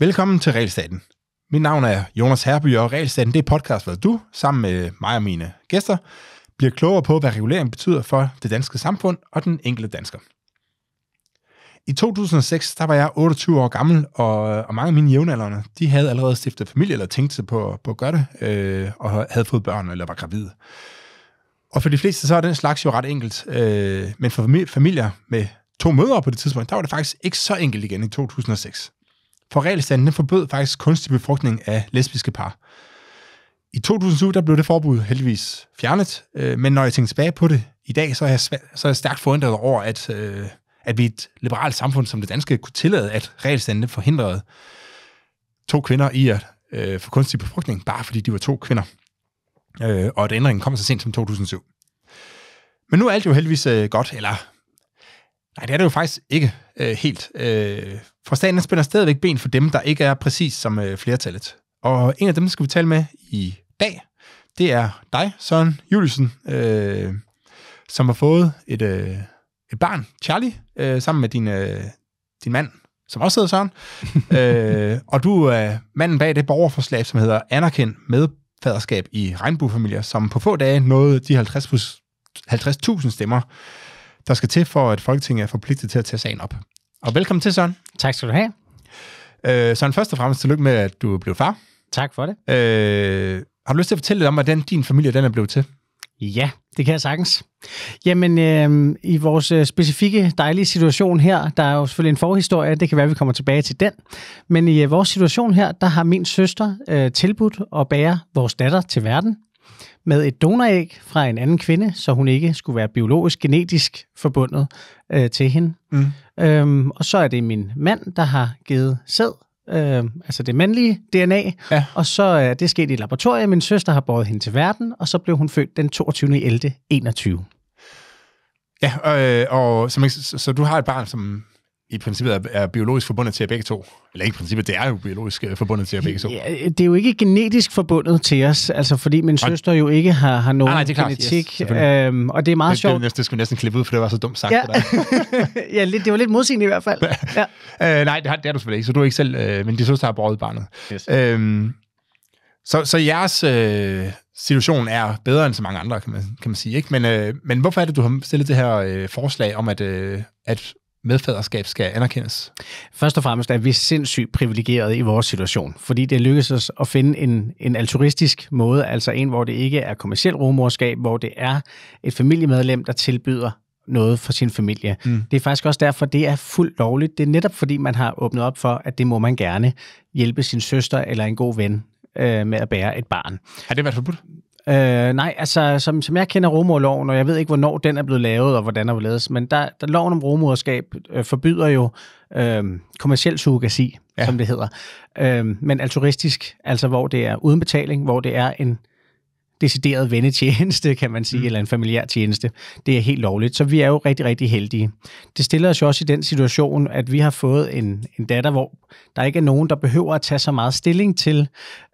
Velkommen til Realstaten. Mit navn er Jonas Herby, og Realstaten det er podcast, hvor du, sammen med mig og mine gæster, bliver klogere på, hvad regulering betyder for det danske samfund og den enkelte dansker. I 2006, der var jeg 28 år gammel, og, og mange af mine jævnaldrende, de havde allerede stiftet familie, eller tænkt sig på, på at gøre det, øh, og havde fået børn, eller var gravide. Og for de fleste, så er den slags jo ret enkelt. Øh, men for familier med to mødre på det tidspunkt, der var det faktisk ikke så enkelt igen i 2006. For regelstanden forbød faktisk kunstig befrugtning af lesbiske par. I 2007 der blev det forbud heldigvis fjernet, øh, men når jeg tænker tilbage på det i dag, så er jeg, svæ- så er jeg stærkt forundret over, at, øh, at vi i et liberalt samfund som det danske kunne tillade, at regelstanden forhindrede to kvinder i at øh, få kunstig befrugtning, bare fordi de var to kvinder. Øh, og at ændringen kom så sent som 2007. Men nu er alt jo heldigvis øh, godt, eller... Nej, det er det jo faktisk ikke øh, helt. Øh, for staten spænder stadigvæk ben for dem, der ikke er præcis som øh, flertallet. Og en af dem, skal vi tale med i dag, det er dig, Søren Juliusen, øh, som har fået et, øh, et barn, Charlie, øh, sammen med din, øh, din mand, som også hedder Søren. øh, og du er manden bag det borgerforslag, som hedder Anerkend medfaderskab i regnbuefamilier, som på få dage nåede de 50.000 50 stemmer der skal til for, at Folketinget er forpligtet til at tage sagen op. Og velkommen til, Søren. Tak skal du have. Øh, Søren, først og fremmest tillykke med, at du blev far. Tak for det. Øh, har du lyst til at fortælle lidt om, hvordan din familie den er blevet til? Ja, det kan jeg sagtens. Jamen, øh, i vores øh, specifikke dejlige situation her, der er jo selvfølgelig en forhistorie, det kan være, at vi kommer tilbage til den, men i øh, vores situation her, der har min søster øh, tilbudt at bære vores datter til verden, med et donoræg fra en anden kvinde, så hun ikke skulle være biologisk genetisk forbundet øh, til hende. Mm. Øhm, og så er det min mand, der har givet sæd, øh, altså det mandlige DNA, ja. og så er øh, det sket i et laboratorium. Min søster har båret hende til verden, og så blev hun født den 22. 11. 21. Ja, øh, og, så, så du har et barn, som i princippet er, er biologisk forbundet til jer begge to. Eller ikke i princippet, det er jo biologisk øh, forbundet til jer begge to. Ja, øh, det er jo ikke genetisk forbundet til os, altså fordi min søster jo ikke har, har nogen ah, nej, det er klart. genetik. Yes, øhm, og det er meget det, sjovt. Det, det, det skulle vi næsten klippe ud, for det var så dumt sagt ja. ja, lidt, det var lidt modsigende i hvert fald. ja. øh, nej, det, har, det er du selvfølgelig ikke, så du er ikke selv, øh, men din søster har båret barnet. Yes. Øhm, så, så jeres øh, situation er bedre end så mange andre, kan man, kan man sige. Ikke? Men, øh, men hvorfor er det, du har stillet det her øh, forslag om, at, øh, at medfaderskab skal anerkendes? Først og fremmest er vi sindssygt privilegerede i vores situation, fordi det lykkedes os at finde en, en altruistisk måde, altså en, hvor det ikke er kommersielt rumorskab, hvor det er et familiemedlem, der tilbyder noget for sin familie. Mm. Det er faktisk også derfor, det er fuldt lovligt. Det er netop fordi, man har åbnet op for, at det må man gerne hjælpe sin søster eller en god ven øh, med at bære et barn. Har det været forbudt? Øh, nej, altså, som, som jeg kender romerloven, og jeg ved ikke, hvornår den er blevet lavet, og hvordan den er blevet men der, der, loven om romoderskab øh, forbyder jo øh, kommersiel surrogasi, ja. som det hedder, øh, men altruistisk, altså hvor det er uden betaling, hvor det er en decideret vennetjeneste, kan man sige, mm. eller en familiær tjeneste. Det er helt lovligt, så vi er jo rigtig, rigtig heldige. Det stiller os jo også i den situation, at vi har fået en, en datter, hvor der ikke er nogen, der behøver at tage så meget stilling til...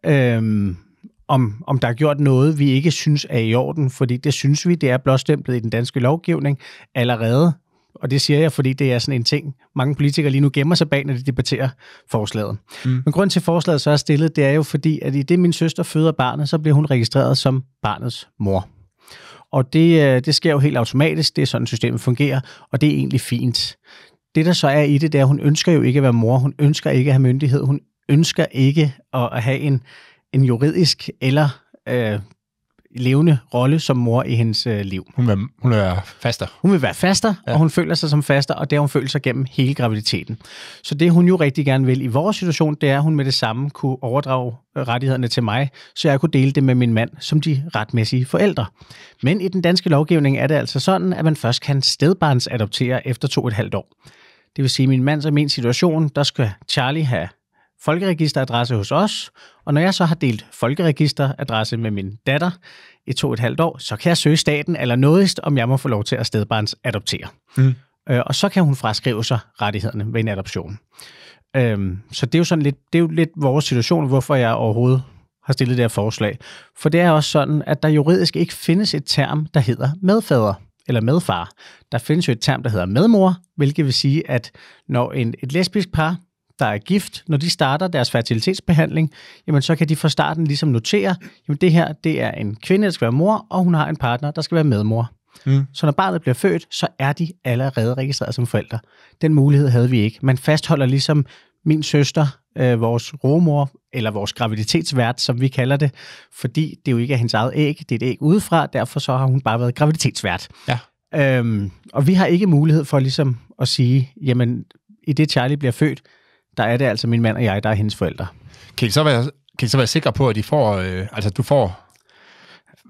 Øh, om, om der er gjort noget, vi ikke synes er i orden, fordi det synes vi, det er blåstemplet i den danske lovgivning allerede. Og det siger jeg, fordi det er sådan en ting, mange politikere lige nu gemmer sig bag, når de debatterer forslaget. Mm. Men grund til, at forslaget så er stillet, det er jo fordi, at i det min søster føder barnet, så bliver hun registreret som barnets mor. Og det, øh, det sker jo helt automatisk, det er sådan, systemet fungerer, og det er egentlig fint. Det, der så er i det, det er, at hun ønsker jo ikke at være mor, hun ønsker ikke at have myndighed, hun ønsker ikke at have en, en juridisk eller øh, levende rolle som mor i hendes øh, liv. Hun vil, hun vil være faster. Hun vil være faster, ja. og hun føler sig som faster, og det har hun følt sig gennem hele graviditeten. Så det hun jo rigtig gerne vil i vores situation, det er, at hun med det samme kunne overdrage øh, rettighederne til mig, så jeg kunne dele det med min mand som de retmæssige forældre. Men i den danske lovgivning er det altså sådan, at man først kan stedbarnsadoptere efter to og et halvt år. Det vil sige, at min mand er min situation, der skal Charlie have folkeregisteradresse hos os, og når jeg så har delt folkeregisteradresse med min datter i to og et halvt år, så kan jeg søge staten eller nådigst, om jeg må få lov til at stedbarns adoptere. Mm. Øh, og så kan hun fraskrive sig rettighederne ved en adoption. Øhm, så det er jo sådan lidt, det er jo lidt vores situation, hvorfor jeg overhovedet har stillet det her forslag. For det er også sådan, at der juridisk ikke findes et term, der hedder medfader eller medfar. Der findes jo et term, der hedder medmor, hvilket vil sige, at når en, et lesbisk par der er gift, når de starter deres fertilitetsbehandling, jamen så kan de fra starten ligesom notere, jamen det her, det er en kvinde, der skal være mor, og hun har en partner, der skal være medmor. Mm. Så når barnet bliver født, så er de allerede registreret som forældre. Den mulighed havde vi ikke. Man fastholder ligesom min søster, øh, vores romor, eller vores graviditetsvært, som vi kalder det, fordi det jo ikke er hendes eget æg, det er et æg udefra, derfor så har hun bare været graviditetsvært. Ja. Øhm, og vi har ikke mulighed for ligesom at sige, jamen i det Charlie bliver født, der er det altså min mand og jeg, der er hendes forældre. Kan I så være, kan I så være sikre på, at I får, øh, altså, du får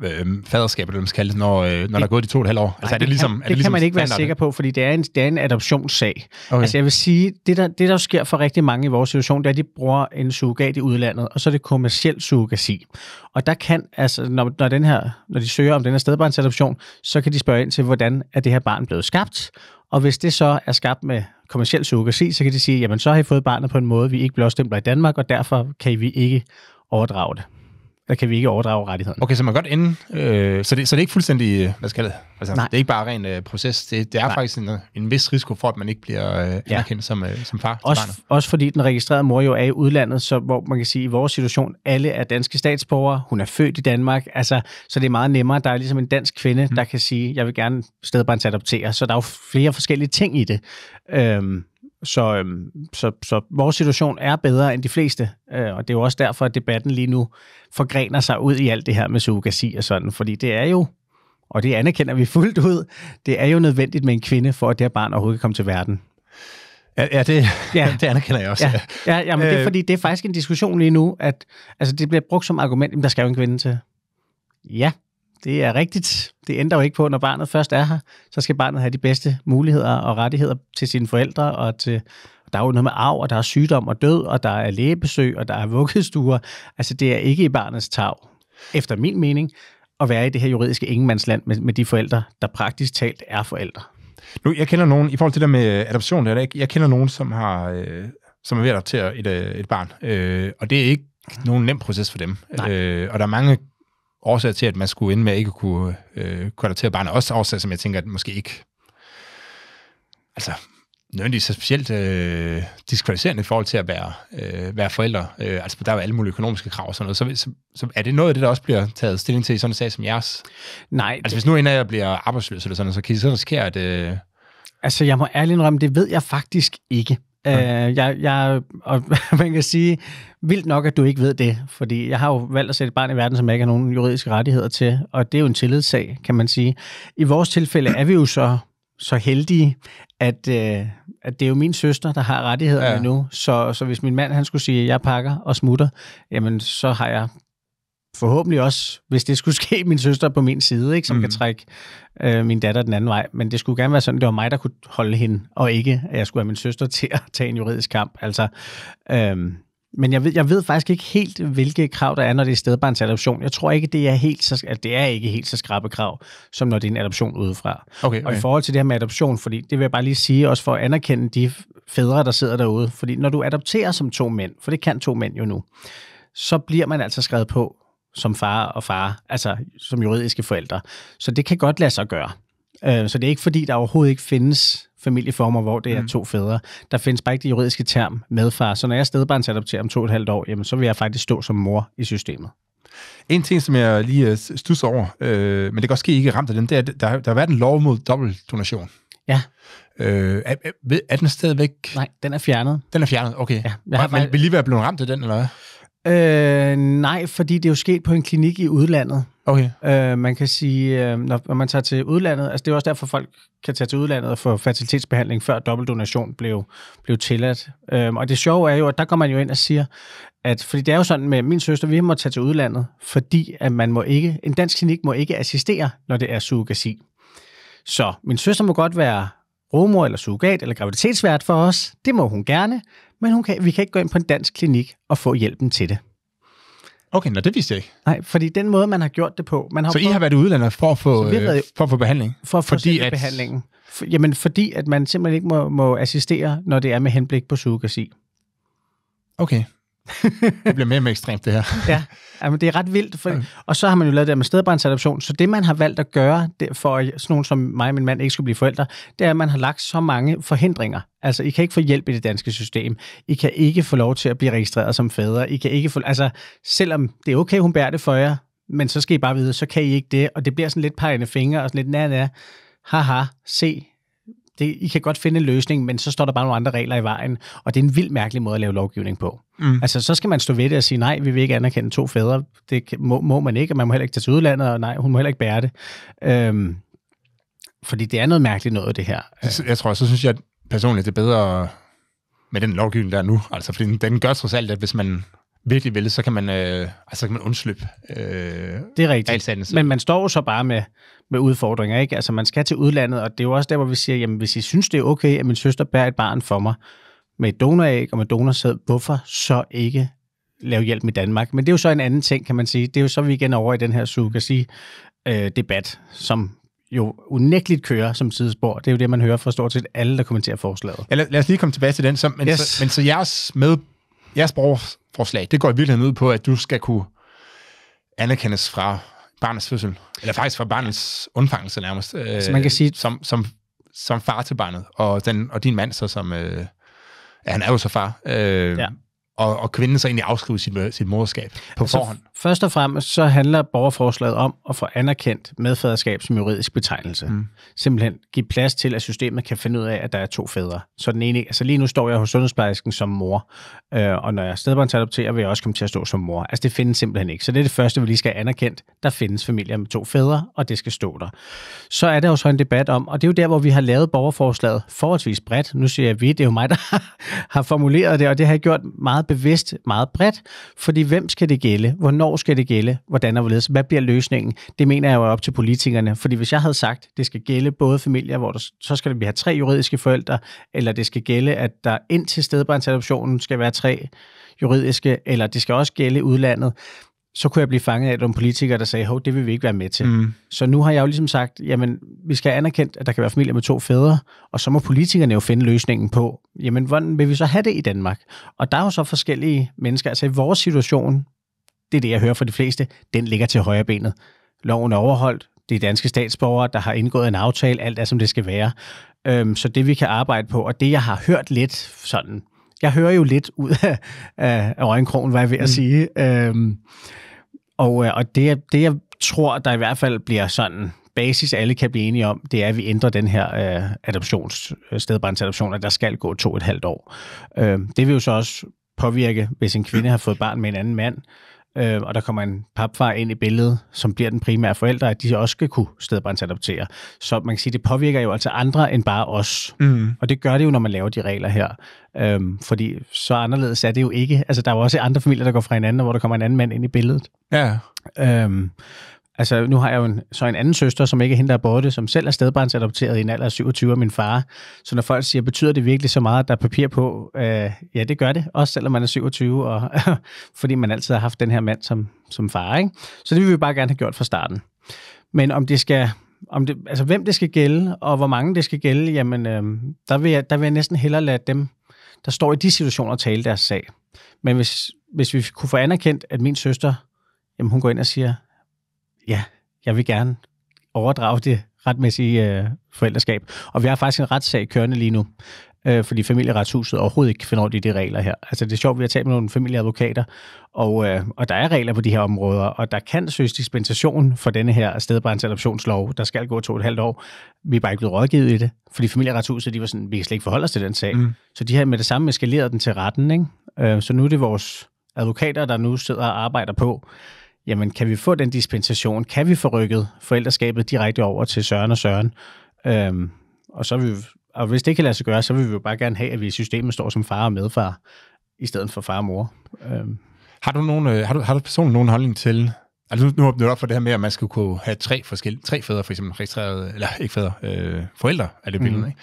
øh, faderskab, eller man skal kalde det, når, øh, når det, der er gået de to og et halvt år? Altså, nej, er det, ligesom, kan, er det, det ligesom kan man ikke være sikker på, fordi det er en, det er en adoptionssag. Okay. Altså jeg vil sige, det der, det der sker for rigtig mange i vores situation, det er, at de bruger en surrogat i udlandet, og så er det kommersielt surrogasi. Og der kan, altså når, når, den her, når de søger om den her stedbarnsadoption, så kan de spørge ind til, hvordan er det her barn blevet skabt, og hvis det så er skabt med kommersiel surrogasi, så kan de sige, jamen så har I fået barnet på en måde, vi ikke blåstempler i Danmark, og derfor kan vi ikke overdrage det der kan vi ikke overdrage rettigheden. Okay, så man godt ende, øh, så, det, så det er ikke fuldstændig, øh, hvad skal det? Altså, Nej. Det er ikke bare ren øh, proces, det, det er Nej. faktisk en, øh, en vis risiko for, at man ikke bliver øh, anerkendt ja. som, øh, som far også, til også fordi den registrerede mor jo er i udlandet, så hvor man kan sige, i vores situation, alle er danske statsborgere, hun er født i Danmark, altså, så det er meget nemmere. Der er ligesom en dansk kvinde, mm. der kan sige, jeg vil gerne stedbarnsadoptere, så der er jo flere forskellige ting i det. Øhm, så, øhm, så, så vores situation er bedre end de fleste, øh, og det er jo også derfor, at debatten lige nu forgrener sig ud i alt det her med surrogasi og sådan, fordi det er jo, og det anerkender vi fuldt ud, det er jo nødvendigt med en kvinde, for at det her barn overhovedet kan komme til verden. Ja, ja, det, ja. det anerkender jeg også. Ja, ja, ja men det er øh. fordi, det er faktisk en diskussion lige nu, at altså, det bliver brugt som argument, at der skal jo en kvinde til. Ja, det er rigtigt. Det ændrer jo ikke på, når barnet først er her, så skal barnet have de bedste muligheder og rettigheder til sine forældre og til der er jo noget med arv, og der er sygdom og død, og der er lægebesøg, og der er vuggestuer. Altså, det er ikke i barnets tag, efter min mening, at være i det her juridiske ingenmandsland med, med de forældre, der praktisk talt er forældre. Nu, jeg kender nogen, i forhold til det der med adoption, der, jeg kender nogen, som har øh, som er ved at adoptere et, øh, et barn, øh, og det er ikke nogen nem proces for dem. Øh, og der er mange årsager til, at man skulle ende med at ikke kunne øh, konvertere barnet. Også årsager, som jeg tænker, at måske ikke... Altså, nødvendigvis så specielt øh, diskvalificerende i forhold til at være, øh, være forældre. Øh, altså, der er jo alle mulige økonomiske krav og sådan noget. Så, så, så er det noget af det, der også bliver taget stilling til i sådan en sag som jeres? Nej. Altså, det... hvis nu en af jer bliver arbejdsløs eller sådan så kan I så risikere, at... Øh... Altså, jeg må ærligt indrømme, det ved jeg faktisk ikke. Øh, jeg, jeg, og man kan sige, vildt nok, at du ikke ved det, fordi jeg har jo valgt at sætte et barn i verden, som jeg ikke har nogen juridiske rettigheder til, og det er jo en tillidssag, kan man sige. I vores tilfælde er vi jo så, så heldige, at, øh, at det er jo min søster, der har rettigheder ja. nu, så, så hvis min mand han skulle sige, at jeg pakker og smutter, jamen så har jeg forhåbentlig også, hvis det skulle ske, min søster på min side, ikke, som mm. kan mhm. trække øh, min datter den anden vej. Men det skulle gerne være sådan, det var mig, der kunne holde hende, og ikke at jeg skulle have min søster til at tage en juridisk kamp. Altså, øhm, men jeg ved, jeg ved faktisk ikke helt, hvilke krav der er, når det er stedbarnsadoption. Jeg tror ikke, det er helt så, at det er ikke helt så skrappe krav, som når det er en adoption udefra. Okay, okay. Og i forhold til det her med adoption, fordi det vil jeg bare lige sige, også for at anerkende de fædre, der sidder derude. Fordi når du adopterer som to mænd, for det kan to mænd jo nu, så bliver man altså skrevet på som far og far, altså som juridiske forældre. Så det kan godt lade sig gøre. Øh, så det er ikke fordi, der overhovedet ikke findes familieformer, hvor det er mm. to fædre. Der findes bare ikke det juridiske term medfar. Så når jeg stedbarnsadopterer om to og et halvt år, jamen, så vil jeg faktisk stå som mor i systemet. En ting, som jeg lige øh, stusser over, øh, men det kan også ske, I ikke ramt af den, det er, der, der har været en lov mod donation. Ja. Øh, er, er, er den stadigvæk? Nej, den er fjernet. Den er fjernet, okay. Ja, jeg har, men, vil lige være blevet ramt af den, eller hvad? Øh, nej, fordi det er jo sket på en klinik i udlandet. Okay. Øh, man kan sige, øh, når, når man tager til udlandet, altså det er også derfor, folk kan tage til udlandet og få facilitetsbehandling, før dobbeltdonation blev, blev tilladt. Øh, og det sjove er jo, at der går man jo ind og siger, at, fordi det er jo sådan med min søster, vi må tage til udlandet, fordi at man må ikke, en dansk klinik må ikke assistere, når det er surrogasi. Så min søster må godt være rumor eller surrogat eller graviditetsvært for os. Det må hun gerne, men hun kan, vi kan ikke gå ind på en dansk klinik og få hjælpen til det. Okay, nå, det vidste jeg ikke. Nej, fordi den måde, man har gjort det på... Man har så I har været udlandet for at få, været, for at få behandling? For at få fordi at... behandlingen. For, jamen, fordi at man simpelthen ikke må, må assistere, når det er med henblik på surrogasi. Okay, det bliver mere og mere ekstremt, det her. ja, altså, det er ret vildt. For, og så har man jo lavet det med stedbrændsadoption, så det, man har valgt at gøre, det, for at sådan nogen som mig og min mand ikke skulle blive forældre, det er, at man har lagt så mange forhindringer. Altså, I kan ikke få hjælp i det danske system. I kan ikke få lov til at blive registreret som fædre. I kan ikke få... Altså, selvom det er okay, hun bærer det for jer, men så skal I bare vide, så kan I ikke det, og det bliver sådan lidt pegende fingre og sådan lidt, na, na, haha, se, det, I kan godt finde en løsning, men så står der bare nogle andre regler i vejen, og det er en vild mærkelig måde at lave lovgivning på. Mm. Altså, så skal man stå ved det og sige, nej, vi vil ikke anerkende to fædre, det må, må man ikke, og man må heller ikke tage til udlandet, og nej, hun må heller ikke bære det. Øhm, fordi det er noget mærkeligt noget, det her. Jeg tror, så synes jeg personligt, det er bedre med den lovgivning, der er nu. Altså, fordi den gør trods alt, at hvis man virkelig vil, så kan man, øh, altså kan man undslippe øh, Det er rigtigt. Men man står jo så bare med, med udfordringer, ikke? Altså man skal til udlandet, og det er jo også der, hvor vi siger, jamen hvis I synes, det er okay, at min søster bærer et barn for mig, med et donoræg og med donorsæd, hvorfor så ikke lave hjælp i Danmark? Men det er jo så en anden ting, kan man sige. Det er jo så, vi igen over i den her sugasi øh, debat øh, som jo unægteligt kører som sidespor. Det er jo det, man hører fra stort set alle, der kommenterer forslaget. Ja, lad, lad os lige komme tilbage til den. Så, men, yes. så, men så jeres med jeres borgerforslag, det går i virkeligheden ud på, at du skal kunne anerkendes fra barnets fødsel, eller faktisk fra barnets undfangelse nærmest, øh, så man kan sige... som, som, som far til barnet, og, den, og din mand så som... Øh, ja, han er jo så far. Øh, ja og, og kvinden så egentlig afskrive sit, øh, sit moderskab på altså, forhånd? Først og fremmest så handler borgerforslaget om at få anerkendt medfaderskab som juridisk betegnelse. Mm. Simpelthen give plads til, at systemet kan finde ud af, at der er to fædre. Så den ene, altså lige nu står jeg hos sundhedsplejersken som mor, øh, og når jeg stedbarnsadopterer, vil jeg også komme til at stå som mor. Altså det findes simpelthen ikke. Så det er det første, vi lige skal have anerkendt. Der findes familier med to fædre, og det skal stå der. Så er der jo så en debat om, og det er jo der, hvor vi har lavet borgerforslaget forholdsvis bredt. Nu siger jeg vi, det er jo mig, der har formuleret det, og det har jeg gjort meget meget bevidst, meget bredt, fordi hvem skal det gælde? Hvornår skal det gælde? Hvordan og hvorledes? Hvad bliver løsningen? Det mener jeg jo er op til politikerne, fordi hvis jeg havde sagt, det skal gælde både familier, hvor der, så skal vi have tre juridiske forældre, eller det skal gælde, at der indtil stedbarnsadoptionen skal være tre juridiske, eller det skal også gælde udlandet, så kunne jeg blive fanget af nogle politikere, der sagde, hov, det vil vi ikke være med til. Mm. Så nu har jeg jo ligesom sagt, jamen, vi skal anerkende, at der kan være familier med to fædre, og så må politikerne jo finde løsningen på, jamen, hvordan vil vi så have det i Danmark? Og der er jo så forskellige mennesker. Altså i vores situation, det er det, jeg hører fra de fleste, den ligger til højre benet. Loven er overholdt, det er danske statsborgere, der har indgået en aftale, alt er, som det skal være. Øhm, så det, vi kan arbejde på, og det, jeg har hørt lidt sådan jeg hører jo lidt ud af, af, af øjenkrogen, hvad jeg ved at mm. sige. Øhm, og øh, og det, det, jeg tror, der i hvert fald bliver sådan basis, alle kan blive enige om, det er, at vi ændrer den her øh, adoptions, øh, stedbarnsadoption, at der skal gå to og et halvt år. Øhm, det vil jo så også påvirke, hvis en kvinde har fået barn med en anden mand, øh, og der kommer en papfar ind i billedet, som bliver den primære forælder, at de også skal kunne stedbørnsadoptere. Så man kan sige, det påvirker jo altså andre end bare os. Mm. Og det gør det jo, når man laver de regler her. Øhm, fordi så anderledes er det jo ikke. Altså, der er jo også andre familier, der går fra hinanden, hvor der kommer en anden mand ind i billedet. Ja. Øhm, Altså, nu har jeg jo en, så en anden søster, som ikke er er borte, som selv er stedbarnsadopteret i en alder af 27 af min far. Så når folk siger, betyder det virkelig så meget, at der er papir på? Øh, ja, det gør det, også selvom man er 27, og, fordi man altid har haft den her mand som, som far. Ikke? Så det vil vi bare gerne have gjort fra starten. Men om det skal om det, altså hvem det skal gælde, og hvor mange det skal gælde, jamen, øh, der, vil jeg, der vil jeg næsten hellere lade dem, der står i de situationer, tale deres sag. Men hvis, hvis vi kunne få anerkendt, at min søster, jamen hun går ind og siger, ja, jeg vil gerne overdrage det retmæssige øh, forældreskab. Og vi har faktisk en retssag kørende lige nu, øh, fordi familieretshuset overhovedet ikke finder rundt i de regler her. Altså det er sjovt, vi har talt med nogle familieadvokater, og, øh, og der er regler på de her områder, og der kan søges dispensation for denne her stedbrændsadoptionslov, der skal gå to og et halvt år. Vi er bare ikke blevet rådgivet i det, fordi familieretshuset, de var sådan, vi kan slet ikke forholde os til den sag. Mm. Så de har med det samme eskaleret den til retten, ikke? Øh, så nu er det vores advokater, der nu sidder og arbejder på, jamen kan vi få den dispensation? Kan vi få rykket forældreskabet direkte over til Søren og Søren? Øhm, og, så vi, og hvis det kan lade sig gøre, så vil vi jo bare gerne have, at vi i systemet står som far og medfar, i stedet for far og mor. Øhm. Har, du nogen, øh, har, du, har du personligt nogen holdning til, altså nu, nu åbner du op for det her med, at man skulle kunne have tre, forskellige, tre fædre, for eksempel registreret, eller ikke fædre, øh, forældre er det billede, mm. ikke?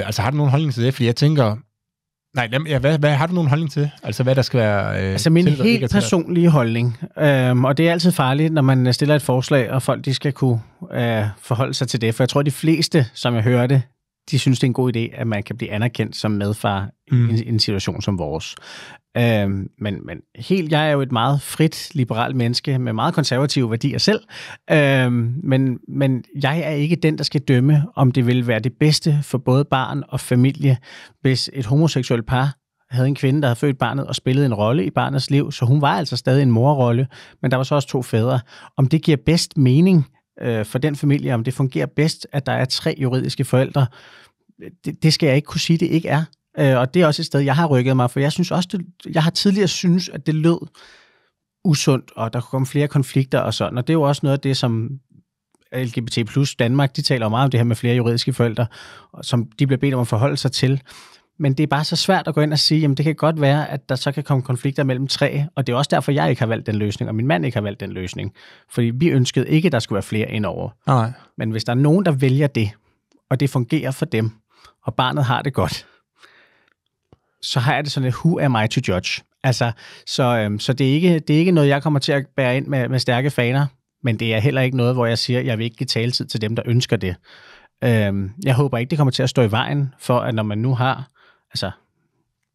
Øh, altså har du nogen holdning til det? Fordi jeg tænker, Nej, ja, hvad, hvad har du nogen holdning til? Altså, hvad der skal være... Øh, altså, min til, helt personlige holdning, øhm, og det er altid farligt, når man øh, stiller et forslag, og folk de skal kunne øh, forholde sig til det, for jeg tror, de fleste, som jeg hører det, de synes, det er en god idé, at man kan blive anerkendt som medfar mm. i en situation som vores. Øhm, men, men helt, jeg er jo et meget frit, liberalt menneske med meget konservative værdier selv, Øhm, men, men jeg er ikke den, der skal dømme, om det vil være det bedste for både barn og familie, hvis et homoseksuelt par havde en kvinde, der havde født barnet og spillet en rolle i barnets liv, så hun var altså stadig en morrolle, men der var så også to fædre. Om det giver bedst mening, øh, for den familie, om det fungerer bedst, at der er tre juridiske forældre. Det, det skal jeg ikke kunne sige, det ikke er. Øh, og det er også et sted, jeg har rykket mig, for jeg synes også, det, jeg har tidligere synes, at det lød usundt, og der kunne komme flere konflikter og sådan. Og det er jo også noget af det, som LGBT plus Danmark, de taler meget om det her med flere juridiske forældre, som de bliver bedt om at forholde sig til. Men det er bare så svært at gå ind og sige, jamen det kan godt være, at der så kan komme konflikter mellem tre, og det er også derfor, jeg ikke har valgt den løsning, og min mand ikke har valgt den løsning. Fordi vi ønskede ikke, at der skulle være flere indover. Nej. Men hvis der er nogen, der vælger det, og det fungerer for dem, og barnet har det godt, så har jeg det sådan et, who am I to judge? Altså, så, øhm, så det, er ikke, det er ikke noget, jeg kommer til at bære ind med, med stærke faner, men det er heller ikke noget, hvor jeg siger, at jeg vil ikke give taletid til dem, der ønsker det. Øhm, jeg håber ikke, det kommer til at stå i vejen for, at når man nu har altså,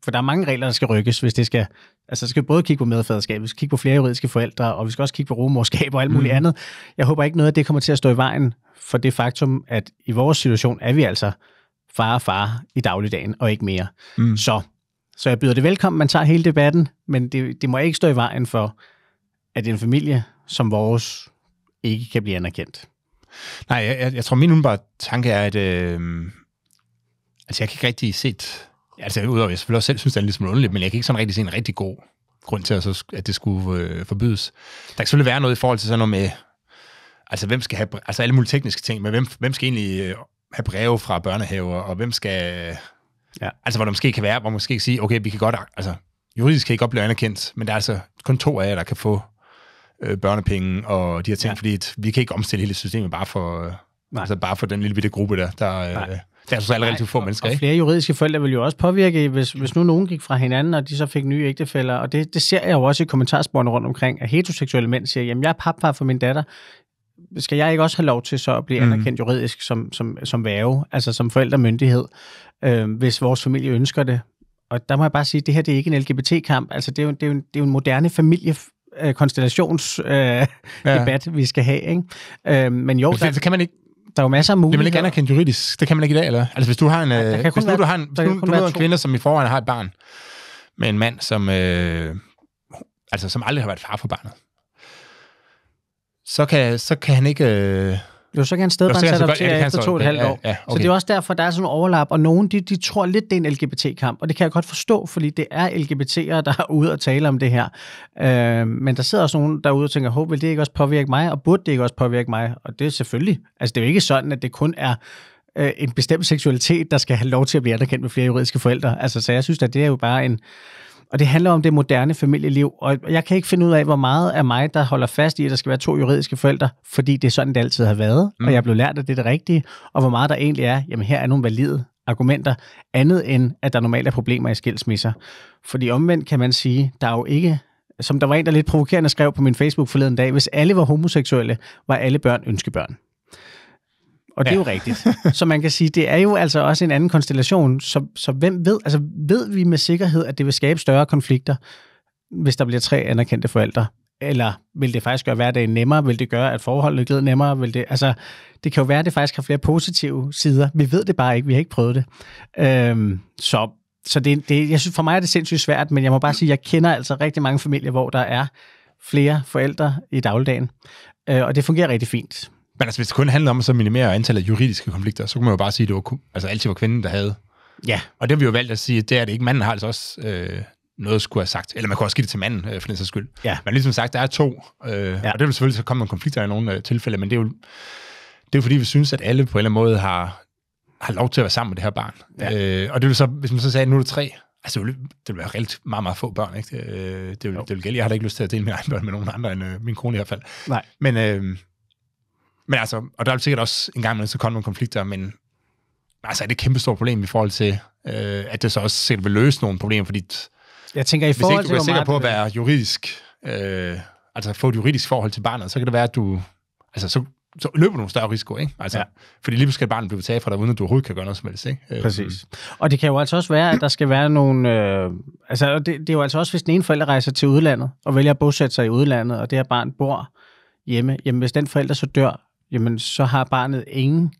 for der er mange regler, der skal rykkes, hvis det skal... Altså, skal vi både kigge på medfaderskab, vi skal kigge på flere juridiske forældre, og vi skal også kigge på rumorskab og alt muligt mm. andet. Jeg håber ikke noget af det kommer til at stå i vejen for det faktum, at i vores situation er vi altså far og far i dagligdagen, og ikke mere. Mm. Så, så jeg byder det velkommen, man tager hele debatten, men det, det må ikke stå i vejen for, at en familie som vores ikke kan blive anerkendt. Nej, jeg, jeg, jeg tror, min umiddelbare tanke er, at øh, altså, jeg kan ikke rigtig se Altså, udover jeg selvfølgelig også selv synes, det er lidt smule underligt, men jeg kan ikke sådan rigtig se en rigtig god grund til, at, så, at det skulle øh, forbydes. Der kan selvfølgelig være noget i forhold til sådan noget med, altså hvem skal have, altså alle mulige tekniske ting, men hvem, hvem skal egentlig øh, have breve fra børnehaver, og hvem skal, ja. altså hvor der måske kan være, hvor man måske kan sige, okay, vi kan godt, altså juridisk kan I godt blive anerkendt, men der er altså kun to af jer, der kan få øh, børnepenge og de her ting, ja. fordi et, vi kan ikke omstille hele systemet bare for, øh, Nej. altså bare for den lille bitte gruppe der, der, øh, der er så altså relativt få mennesker, og, ikke? Og flere juridiske forældre vil jo også påvirke, hvis, hvis nu nogen gik fra hinanden, og de så fik nye ægtefæller. Og det, det ser jeg jo også i kommentarsporene rundt omkring, at heteroseksuelle mænd siger, jamen jeg er papfar for min datter. Skal jeg ikke også have lov til så at blive mm. anerkendt juridisk som, som, som værve, altså som forældremyndighed, øh, hvis vores familie ønsker det? Og der må jeg bare sige, at det her det er ikke en LGBT-kamp. Altså, det er jo, det er jo, det er jo en moderne familie konstellationsdebat, øh, ja. Debat, vi skal have. Ikke? Øh, men jo, men, der... kan man ikke der er jo masser af muligheder. Det man ikke anerkendt juridisk. Det kan man ikke i dag, eller? Altså, hvis du har en, ja, øh, hvis nu, være, du har en, hvis nu, du møder en kvinde, som i forvejen har et barn, med en mand, som, øh, altså, som aldrig har været far for barnet, så kan, så kan han ikke... Øh, jo, så kan en stedbarnsadoptere ja, efter to og et halvt år. Ja, ja, okay. Så det er også derfor, der er sådan en overlap, og nogen de, de tror lidt, det er en LGBT-kamp, og det kan jeg godt forstå, fordi det er LGBT'ere, der er ude og tale om det her. Øh, men der sidder også nogen derude og tænker, håber vil det ikke også påvirke mig, og burde det ikke også påvirke mig? Og det er selvfølgelig. Altså, det er jo ikke sådan, at det kun er øh, en bestemt seksualitet, der skal have lov til at blive anerkendt med flere juridiske forældre. Altså, så jeg synes, at det er jo bare en og det handler om det moderne familieliv, og jeg kan ikke finde ud af, hvor meget af mig, der holder fast i, at der skal være to juridiske forældre, fordi det er sådan, det altid har været, mm. og jeg blev lært, at det er det rigtige, og hvor meget der egentlig er, jamen her er nogle valide argumenter, andet end, at der normalt er problemer i skilsmisser. Fordi omvendt kan man sige, der er jo ikke som der var en, der lidt provokerende skrev på min Facebook forleden dag, hvis alle var homoseksuelle, var alle børn ønskebørn. Og det ja. er jo rigtigt. Så man kan sige, det er jo altså også en anden konstellation. Så, så hvem ved, altså ved vi med sikkerhed, at det vil skabe større konflikter, hvis der bliver tre anerkendte forældre? Eller vil det faktisk gøre hverdagen nemmere? Vil det gøre, at forholdet glider nemmere? Vil det, altså, det kan jo være, at det faktisk har flere positive sider. Vi ved det bare ikke. Vi har ikke prøvet det. Øhm, så så det, det, jeg synes, for mig er det sindssygt svært, men jeg må bare sige, at jeg kender altså rigtig mange familier, hvor der er flere forældre i dagligdagen. Øh, og det fungerer rigtig fint. Men altså, hvis det kun handler om at så minimere antallet af juridiske konflikter, så kunne man jo bare sige, at det var, altså, altid var kvinden, der havde. Ja. Og det har vi jo valgt at sige, at det er det ikke. Manden har altså også øh, noget at skulle have sagt. Eller man kunne også give det til manden, øh, for den sags skyld. Ja. Men ligesom sagt, der er to. Øh, ja. Og det vil selvfølgelig så komme nogle konflikter i nogle øh, tilfælde, men det er jo det er jo fordi, vi synes, at alle på en eller anden måde har, har lov til at være sammen med det her barn. Ja. Øh, og det vil så, hvis man så sagde, at nu er det tre, altså det vil, det vil være relativt meget, meget få børn, ikke? Øh, det, vil, det vil gælde. Jeg har da ikke lyst til at dele mine egne børn med nogen andre end øh, min kone i hvert fald. Nej. Men, øh, men altså, og der er sikkert også en gang imellem, så kommer nogle konflikter, men altså, er det et kæmpestort problem i forhold til, øh, at det så også sikkert vil løse nogle problemer, fordi jeg tænker, i forhold hvis ikke du er sikker på at være juridisk, øh, altså få et juridisk forhold til barnet, så kan det være, at du, altså så, så løber du nogle større risiko, ikke? Altså, ja. Fordi lige pludselig skal barnet blive taget fra dig, uden at du overhovedet kan gøre noget som helst, ikke? Øh, Præcis. Og det kan jo altså også være, at der skal være nogle, øh, altså det, det, er jo altså også, hvis den ene forælder rejser til udlandet, og vælger at bosætte sig i udlandet, og det her barn bor hjemme, jamen hvis den forælder så dør, jamen så har barnet ingen